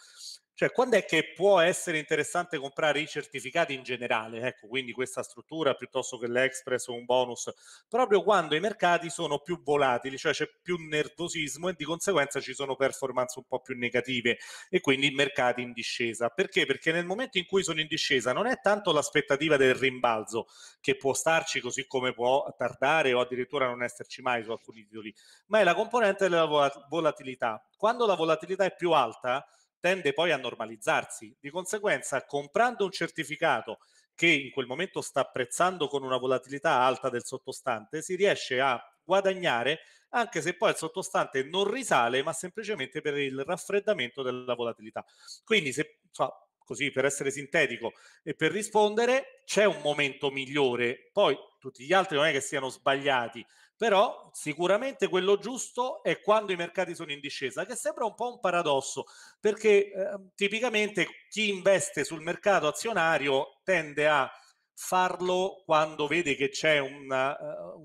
Cioè, quando è che può essere interessante comprare i certificati in generale? Ecco, quindi questa struttura piuttosto che l'Express o un bonus, proprio quando i mercati sono più volatili, cioè c'è più nervosismo e di conseguenza ci sono performance un po' più negative e quindi mercati in discesa. Perché? Perché nel momento in cui sono in discesa non è tanto l'aspettativa del rimbalzo che può starci così come può tardare o addirittura non esserci mai su alcuni titoli, ma è la componente della volatilità. Quando la volatilità è più alta, tende poi a normalizzarsi. Di conseguenza, comprando un certificato che in quel momento sta apprezzando con una volatilità alta del sottostante, si riesce a guadagnare anche se poi il sottostante non risale, ma semplicemente per il raffreddamento della volatilità. Quindi, se, cioè, così per essere sintetico e per rispondere, c'è un momento migliore, poi tutti gli altri non è che siano sbagliati, però sicuramente quello giusto è quando i mercati sono in discesa, che sembra un po' un paradosso, perché eh, tipicamente chi investe sul mercato azionario tende a farlo quando vede che c'è una, uh, eh,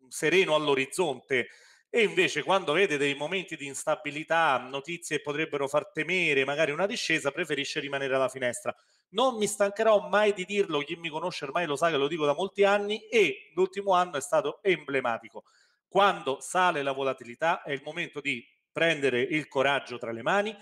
un sereno all'orizzonte e invece quando vede dei momenti di instabilità, notizie che potrebbero far temere magari una discesa, preferisce rimanere alla finestra. Non mi stancherò mai di dirlo, chi mi conosce ormai lo sa che lo dico da molti anni e l'ultimo anno è stato emblematico. Quando sale la volatilità è il momento di prendere il coraggio tra le mani,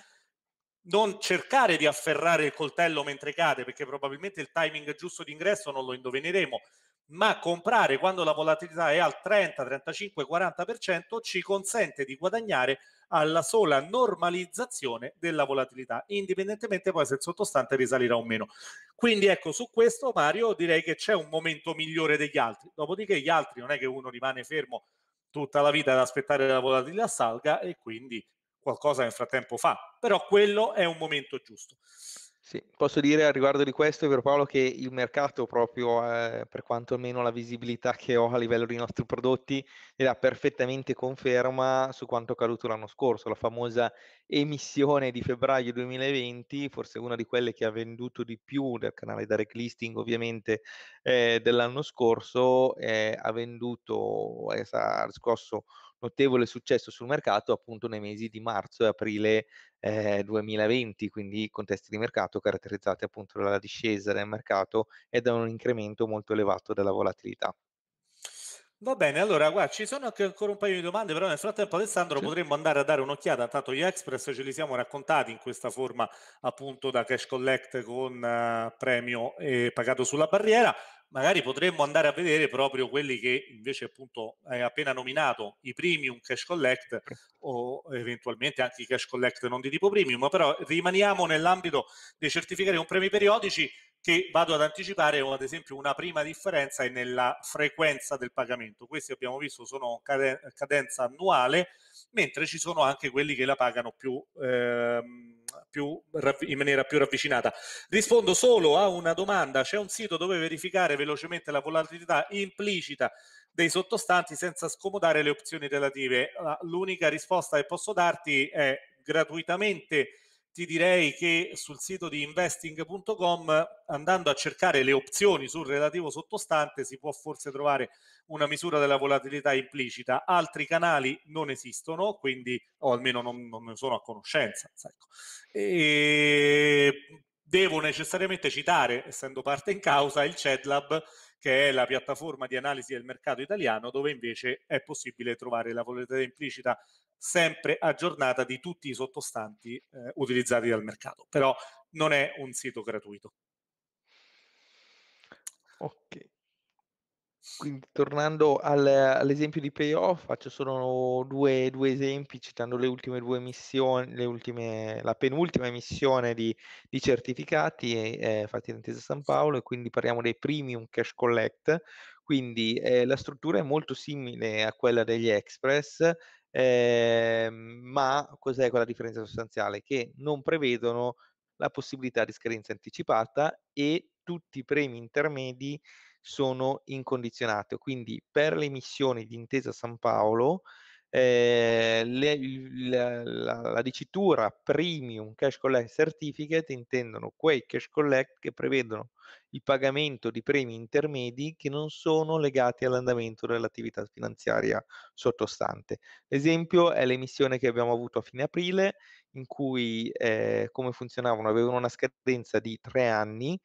non cercare di afferrare il coltello mentre cade, perché probabilmente il timing giusto di ingresso non lo indovineremo ma comprare quando la volatilità è al 30, 35, 40% ci consente di guadagnare alla sola normalizzazione della volatilità, indipendentemente poi se il sottostante risalirà o meno. Quindi ecco, su questo Mario direi che c'è un momento migliore degli altri, dopodiché gli altri non è che uno rimane fermo tutta la vita ad aspettare la volatilità salga e quindi qualcosa nel frattempo fa, però quello è un momento giusto. Sì, posso dire a riguardo di questo, vero Paolo, che il mercato proprio, eh, per quanto almeno la visibilità che ho a livello dei nostri prodotti, ne dà perfettamente conferma su quanto accaduto l'anno scorso, la famosa emissione di febbraio 2020, forse una di quelle che ha venduto di più del canale direct listing ovviamente eh, dell'anno scorso, eh, ha venduto, eh, ha riscosso notevole successo sul mercato appunto nei mesi di marzo e aprile eh, 2020, quindi contesti di mercato caratterizzati appunto dalla discesa del mercato e da un incremento molto elevato della volatilità. Va bene, allora guarda, ci sono anche ancora un paio di domande, però nel frattempo Alessandro sì. potremmo andare a dare un'occhiata, tanto gli Express ce li siamo raccontati in questa forma appunto da cash collect con eh, premio eh, pagato sulla barriera, magari potremmo andare a vedere proprio quelli che invece appunto hai appena nominato, i premium cash collect o eventualmente anche i cash collect non di tipo premium, però rimaniamo nell'ambito dei certificati con premi periodici che vado ad anticipare, ad esempio, una prima differenza è nella frequenza del pagamento. Questi abbiamo visto sono cadenza annuale, mentre ci sono anche quelli che la pagano più, ehm, più, in maniera più ravvicinata. Rispondo solo a una domanda, c'è un sito dove verificare velocemente la volatilità implicita dei sottostanti senza scomodare le opzioni relative. Ah, l'unica risposta che posso darti è gratuitamente ti direi che sul sito di investing.com andando a cercare le opzioni sul relativo sottostante si può forse trovare una misura della volatilità implicita. Altri canali non esistono, quindi o almeno non, non ne sono a conoscenza. Ecco. E devo necessariamente citare, essendo parte in causa, il CEDLAB che è la piattaforma di analisi del mercato italiano, dove invece è possibile trovare la volatilità implicita sempre aggiornata di tutti i sottostanti eh, utilizzati dal mercato. Però non è un sito gratuito. Ok. Quindi, tornando al, all'esempio di payoff, faccio solo due, due, esempi citando le ultime due missioni, le ultime, la penultima emissione di, di certificati eh, fatti da Intesa San Paolo e quindi parliamo dei premium cash collect. Quindi eh, la struttura è molto simile a quella degli Express, eh, ma cos'è quella differenza sostanziale? Che non prevedono la possibilità di scadenza anticipata e tutti i premi intermedi sono incondizionate. Quindi per le missioni di Intesa San Paolo eh, le, la, la, la, dicitura premium cash collect certificate intendono quei cash collect che prevedono il pagamento di premi intermedi che non sono legati all'andamento dell'attività finanziaria sottostante. L'esempio è l'emissione che abbiamo avuto a fine aprile, in cui eh, come funzionavano? Avevano una scadenza di tre anni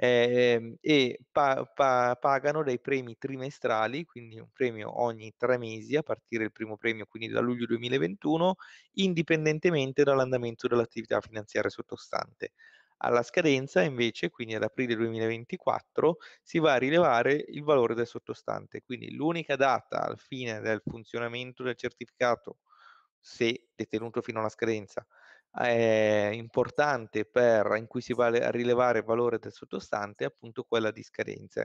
eh, e pa- pa- pagano dei premi trimestrali, quindi un premio ogni tre mesi a partire dal primo premio, quindi da luglio 2021, indipendentemente dall'andamento dell'attività finanziaria sottostante. Alla scadenza, invece, quindi ad aprile 2024, si va a rilevare il valore del sottostante. Quindi l'unica data al fine del funzionamento del certificato, se detenuto fino alla scadenza, eh, importante per, in cui si va a rilevare il valore del sottostante è appunto quella di scadenza,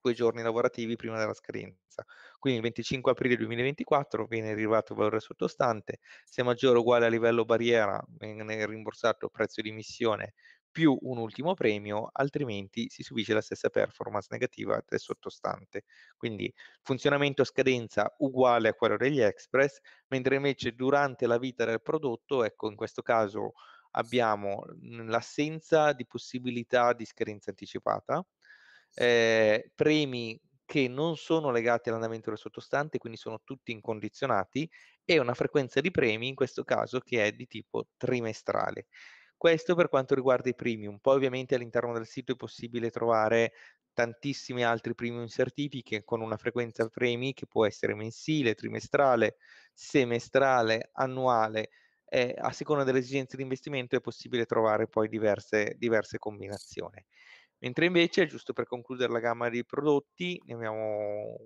quei giorni lavorativi prima della scadenza. Quindi il 25 aprile 2024 viene rilevato il valore sottostante, se maggiore o uguale a livello barriera viene rimborsato il prezzo di emissione più un ultimo premio, altrimenti si subisce la stessa performance negativa del sottostante. Quindi funzionamento a scadenza uguale a quello degli Express, mentre invece durante la vita del prodotto, ecco in questo caso abbiamo l'assenza di possibilità di scadenza anticipata, eh, premi che non sono legati all'andamento del sottostante, quindi sono tutti incondizionati, e una frequenza di premi, in questo caso, che è di tipo trimestrale. Questo per quanto riguarda i premium, poi ovviamente all'interno del sito è possibile trovare tantissimi altri premium certifiche con una frequenza premi che può essere mensile, trimestrale, semestrale, annuale. Eh, a seconda delle esigenze di investimento è possibile trovare poi diverse, diverse combinazioni. Mentre invece, giusto per concludere la gamma di prodotti, ne abbiamo,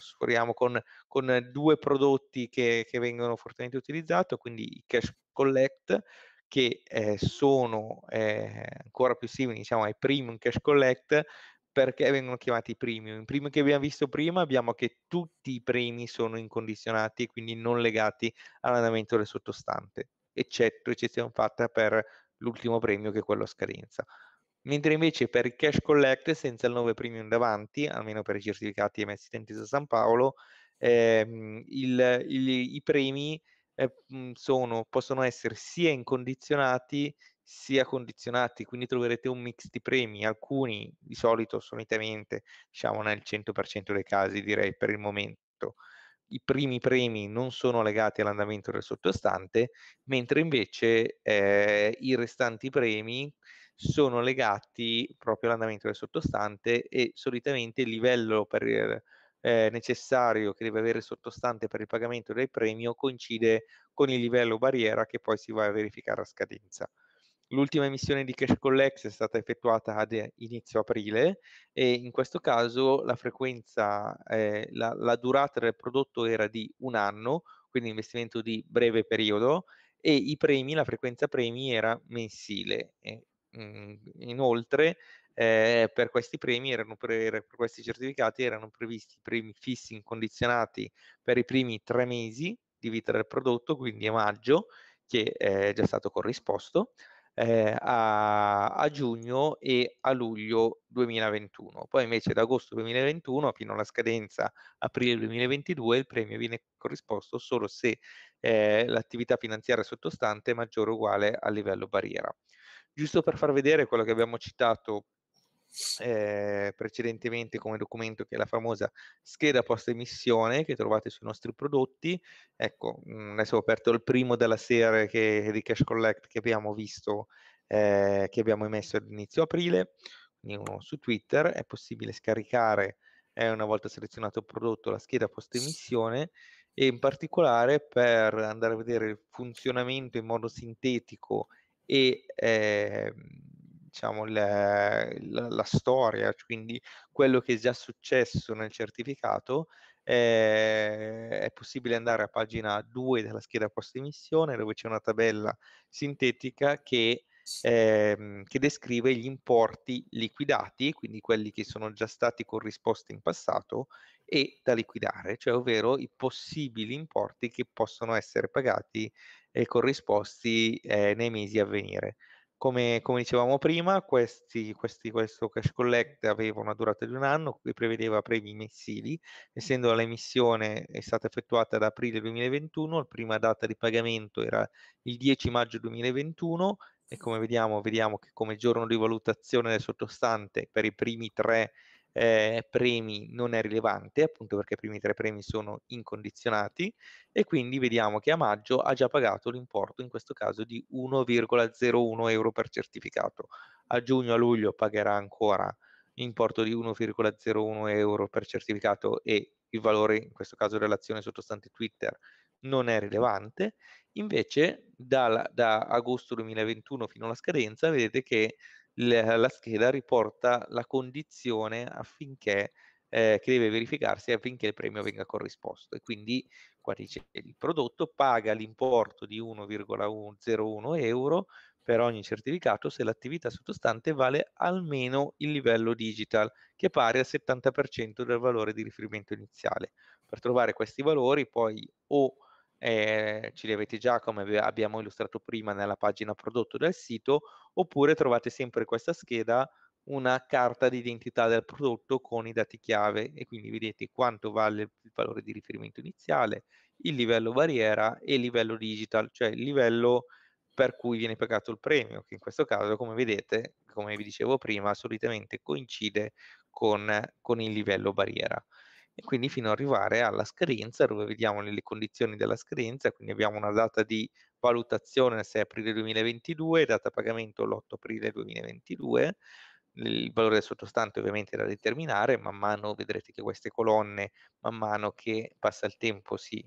sforiamo con, con, due prodotti che, che vengono fortemente utilizzati, quindi i cash collect, che eh, sono eh, ancora più simili diciamo, ai premium cash collect perché vengono chiamati premium. In premium che abbiamo visto prima abbiamo che tutti i premi sono incondizionati, quindi non legati all'andamento del sottostante, eccetto eccezione fatta per l'ultimo premio che è quello a scadenza. Mentre invece per il cash collect senza il 9 premium davanti, almeno per i certificati emessi da San Paolo, ehm, il, il, i premi Mhmm, sono, possono essere sia incondizionati sia condizionati, quindi troverete un mix di premi, alcuni di solito solitamente, diciamo nel 100% dei casi direi per il momento, i primi premi non sono legati all'andamento del sottostante, mentre invece eh, i restanti premi sono legati proprio all'andamento del sottostante e solitamente il livello per, eh, necessario che deve avere sottostante per il pagamento del premio coincide con il livello barriera che poi si va a verificare a scadenza. L'ultima emissione di Cash Collect è stata effettuata ad inizio aprile e in questo caso la frequenza, eh, la, la durata del prodotto era di un anno, quindi investimento di breve periodo e i premi, la frequenza premi era mensile. E, mh, mm, inoltre eh, per questi premi erano pre- per questi certificati erano previsti premi fissi incondizionati per i primi tre mesi di vita del prodotto, quindi a maggio, che è già stato corrisposto, eh, a, a, giugno e a luglio 2021. Poi invece da agosto 2021 fino alla scadenza aprile 2022 il premio viene corrisposto solo se eh, l'attività finanziaria sottostante è maggiore o uguale a livello barriera. Giusto per far vedere quello che abbiamo citato eh, precedentemente come documento che è la famosa scheda post emissione che trovate sui nostri prodotti. Ecco, mm, adesso ho aperto il primo della serie che, di Cash Collect che abbiamo visto, eh, che abbiamo emesso all'inizio aprile, su Twitter, è possibile scaricare eh, una volta selezionato il prodotto la scheda post emissione e in particolare per andare a vedere il funzionamento in modo sintetico e eh, diciamo, la, la, la storia, quindi quello che è già successo nel certificato, ehm, è possibile andare a pagina 2 della scheda post emissione dove c'è una tabella sintetica che, ehm, che, descrive gli importi liquidati, quindi quelli che sono già stati corrisposti in passato e da liquidare, cioè ovvero i possibili importi che possono essere pagati e corrisposti eh, nei mesi a venire. Come, come dicevamo prima, questi, questi, questo cash collect aveva una durata di un anno e prevedeva premi mensili, essendo l'emissione è stata effettuata ad aprile 2021, la prima data di pagamento era il 10 maggio 2021 e come vediamo, vediamo che come giorno di valutazione del sottostante per i primi tre eh, premi non è rilevante, appunto perché i primi tre premi sono incondizionati e quindi vediamo che a maggio ha già pagato l'importo, in questo caso di 1,01 euro per certificato. A giugno e a luglio pagherà ancora l'importo di 1,01 euro per certificato e il valore, in questo caso dell'azione sottostante Twitter, non è rilevante. Invece, dal, da agosto 2021 fino alla scadenza, vedete che eh, la scheda riporta la condizione affinché eh, che deve verificarsi affinché il premio venga corrisposto. E quindi qua dice il prodotto paga l'importo di 1,01 euro per ogni certificato se l'attività sottostante vale almeno il livello digital, che è pari al 70% del valore di riferimento iniziale. Per trovare questi valori poi o eh, ce li avete già come abbiamo illustrato prima nella pagina prodotto del sito oppure trovate sempre questa scheda una carta d'identità del prodotto con i dati chiave e quindi vedete quanto vale il valore di riferimento iniziale, il livello barriera e il livello digital, cioè il livello per cui viene pagato il premio, che in questo caso, come vedete, come vi dicevo prima, solitamente coincide con, con il livello barriera. E quindi fino ad arrivare alla scadenza, dove vediamo le condizioni della scadenza, quindi abbiamo una data di valutazione il 6 aprile 2022, data pagamento l'8 aprile 2022, il valore del sottostante ovviamente è da determinare, man mano vedrete che queste colonne, man mano che passa il tempo, si,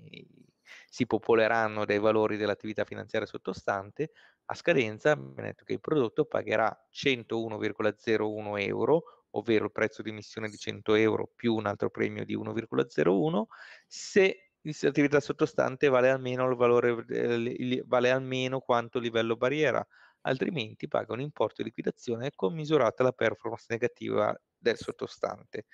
si popoleranno dai valori dell'attività finanziaria sottostante, a scadenza viene detto che il prodotto pagherà 101,01 euro, ovvero il prezzo di emissione di 100 euro più un altro premio di 1,01, se l'attività sottostante vale almeno, valore, eh, vale almeno quanto livello barriera, altrimenti paga un importo di liquidazione commisurata alla performance negativa del sottostante.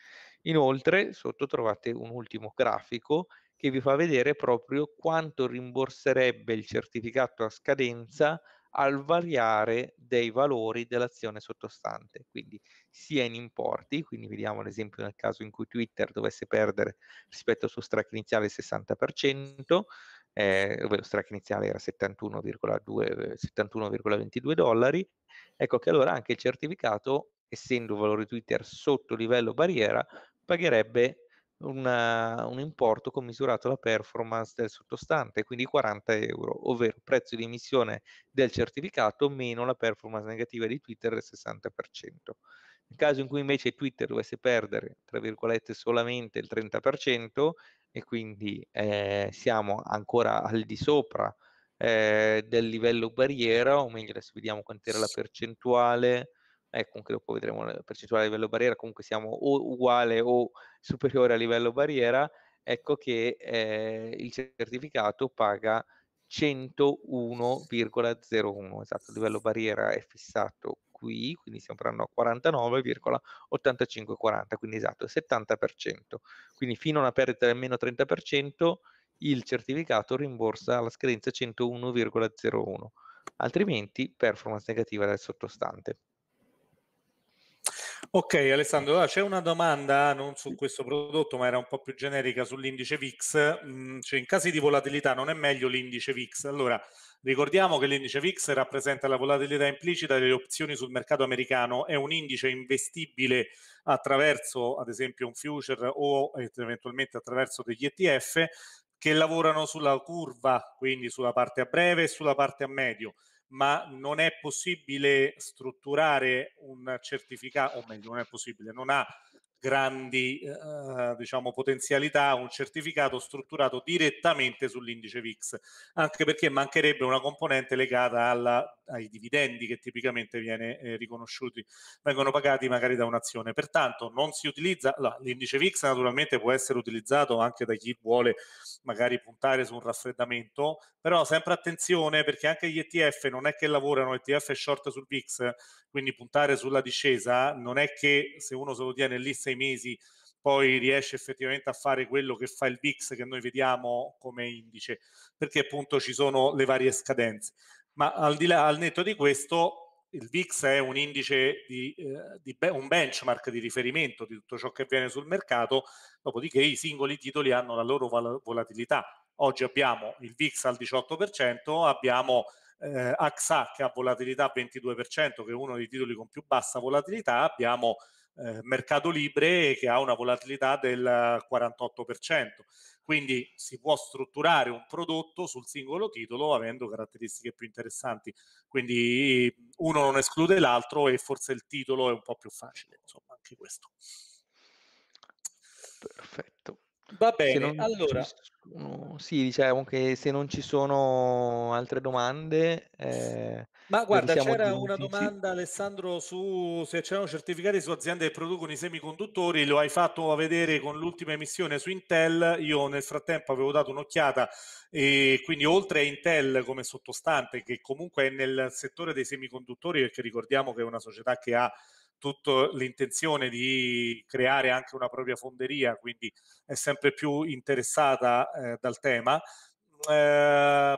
Inoltre, sotto trovate un ultimo grafico che vi fa vedere proprio quanto rimborserebbe il certificato a scadenza al variare dei valori dell'azione sottostante, quindi sia in importi, quindi vediamo l'esempio nel caso in cui Twitter dovesse perdere rispetto al suo strike iniziale il 60%, eh, dove lo strike iniziale era 71,22 eh, dollari, ecco che allora anche il certificato, essendo un valore Twitter sotto livello barriera, pagherebbe una, un importo commisurato alla performance del sottostante, quindi 40 euro, ovvero prezzo di emissione del certificato meno la performance negativa di Twitter del 60%. Nel caso in cui invece Twitter dovesse perdere, tra virgolette, solamente il 30%, e quindi eh, siamo ancora al di sopra eh, del livello barriera, o meglio adesso vediamo quant'era la percentuale, ecco eh, anche dopo vedremo la percentuale a livello barriera, comunque siamo o uguale o superiore a livello barriera, ecco che eh, il certificato paga 101,01, esatto, il livello barriera è fissato qui, quindi stiamo parlando a 49,8540, quindi esatto, 70%. Quindi fino a una perdita del meno 30%, il certificato rimborsa la scadenza 101,01, altrimenti performance negativa del sottostante. Ok Alessandro, allora c'è una domanda non su questo prodotto ma era un po' più generica sull'indice VIX, mm, cioè in casi di volatilità non è meglio l'indice VIX? Allora ricordiamo che l'indice VIX rappresenta la volatilità implicita delle opzioni sul mercato americano, è un indice investibile attraverso ad esempio un future o eventualmente attraverso degli ETF che lavorano sulla curva, quindi sulla parte a breve e sulla parte a medio ma non è possibile strutturare un certificato, o meglio, non è possibile, non ha grandi eh, eh, diciamo, potenzialità un certificato strutturato direttamente sull'indice VIX, anche perché mancherebbe una componente legata alla ai dividendi che tipicamente viene, eh, vengono pagati magari da un'azione. Pertanto non si utilizza, l'indice VIX naturalmente può essere utilizzato anche da chi vuole magari puntare su un raffreddamento, però sempre attenzione perché anche gli ETF non è che lavorano ETF short sul VIX, quindi puntare sulla discesa non è che se uno se lo tiene lì sei mesi poi riesce effettivamente a fare quello che fa il VIX che noi vediamo come indice, perché appunto ci sono le varie scadenze. Ma al di là, al netto di questo, il VIX è un indice di, eh, di be- un benchmark di riferimento di tutto ciò che avviene sul mercato, dopodiché i singoli titoli hanno la loro val- volatilità. Oggi abbiamo il VIX al 18%, abbiamo eh, AXA che ha volatilità 22%, che è uno dei titoli con più bassa volatilità, abbiamo eh, mercato libre che ha una volatilità del 48%. Quindi si può strutturare un prodotto sul singolo titolo avendo caratteristiche più interessanti. Quindi uno non esclude l'altro e forse il titolo è un po' più facile, insomma, anche questo. Perfetto. Va bene, allora. Sono, sì, diciamo che se non ci sono altre domande, eh, ma guarda, c'era giunti. una domanda Alessandro su se c'erano certificati su aziende che producono i semiconduttori, lo hai fatto vedere con l'ultima emissione su Intel, io nel frattempo avevo dato un'occhiata e quindi oltre a Intel come sottostante che comunque è nel settore dei semiconduttori perché ricordiamo che è una società che ha tutta l'intenzione di creare anche una propria fonderia, quindi è sempre più interessata eh, dal tema. Eh,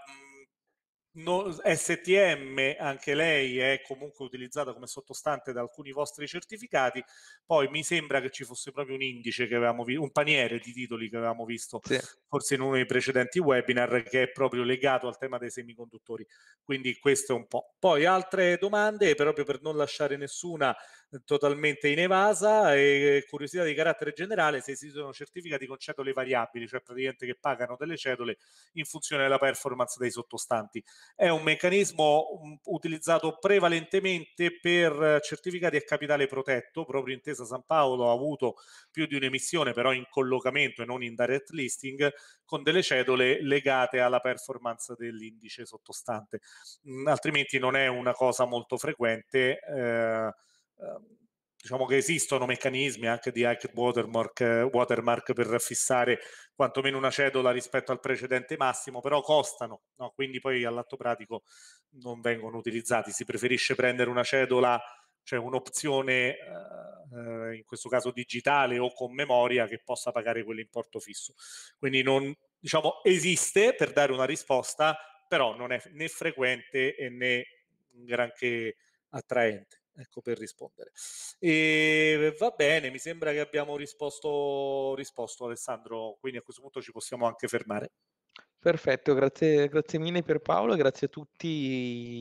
No, STM anche lei è comunque utilizzata come sottostante da alcuni vostri certificati. Poi mi sembra che ci fosse proprio un indice che avevamo visto, un paniere di titoli che avevamo visto sì. forse in uno dei precedenti webinar che è proprio legato al tema dei semiconduttori. Quindi questo è un po'. Poi altre domande, proprio per non lasciare nessuna totalmente inevasa e eh, curiosità di carattere generale se esistono certificati con cedole variabili, cioè praticamente che pagano delle cedole in funzione della performance dei sottostanti. È un meccanismo mm, utilizzato prevalentemente per certificati a capitale protetto, proprio Intesa San Paolo ha avuto più di un'emissione però in collocamento e non in direct listing con delle cedole legate alla performance dell'indice sottostante. Mm, altrimenti non è una cosa molto frequente. Eh, Ehm, diciamo che esistono meccanismi anche di hacked watermark, watermark, per fissare quantomeno una cedola rispetto al precedente massimo, però costano, no? quindi poi all'atto pratico non vengono utilizzati, si preferisce prendere una cedola, cioè un'opzione eh, eh, in questo caso digitale o con memoria che possa pagare quell'importo fisso. Quindi non, diciamo, esiste per dare una risposta, però non è né frequente né granché attraente ecco, per rispondere. E ehm, va bene, mi sembra che abbiamo risposto, risposto Alessandro, quindi a questo punto ci possiamo anche fermare. Perfetto, grazie, grazie mille per Paolo, grazie a tutti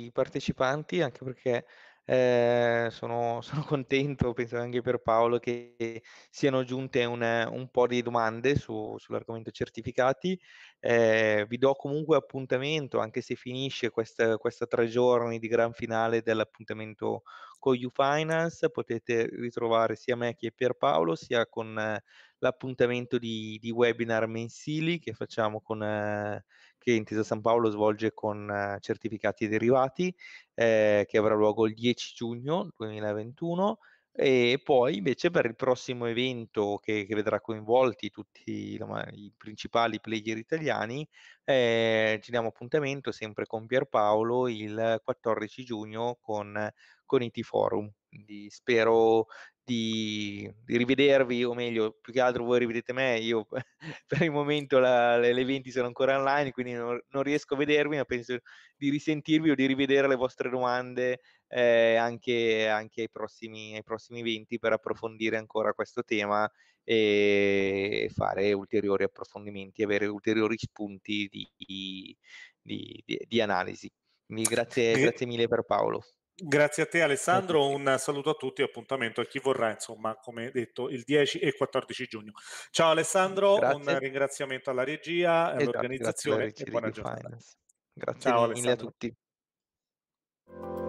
i partecipanti, anche perché eh, sono, *laughs* sono, contento, penso anche per Paolo, che siano giunte un, un po' di domande su, sull'argomento certificati. Eh, vi do comunque appuntamento, anche se finisce questa, questa tre giorni di gran finale dell'appuntamento con UFinance potete ritrovare sia me che Pierpaolo sia con eh, l'appuntamento di, di, webinar mensili che facciamo con eh, che Intesa San Paolo svolge con eh, certificati derivati eh, che avrà luogo il 10 giugno 2021 e poi invece per il prossimo evento che, che vedrà coinvolti tutti i principali player italiani, eh, ci diamo appuntamento sempre con Pierpaolo il 14 giugno con con i t Forum. Quindi spero di, di, rivedervi, o meglio, più che altro voi rivedete me, io *laughs* per il momento la, le, le 20 sono ancora online, quindi non, non, riesco a vedervi, ma penso di risentirvi o di rivedere le vostre domande eh, anche, anche ai, prossimi, ai prossimi eventi per approfondire ancora questo tema e fare ulteriori approfondimenti, avere ulteriori spunti di, di, di, di analisi. Quindi grazie, grazie mille per Paolo. Grazie a te Alessandro, un saluto a tutti e appuntamento a chi vorrà, insomma, come detto, il 10 e 14 giugno. Ciao Alessandro, grazie. un ringraziamento alla regia, esatto, e all'organizzazione e buona giornata. Finance. Grazie Ciao, mille Alessandro. a tutti.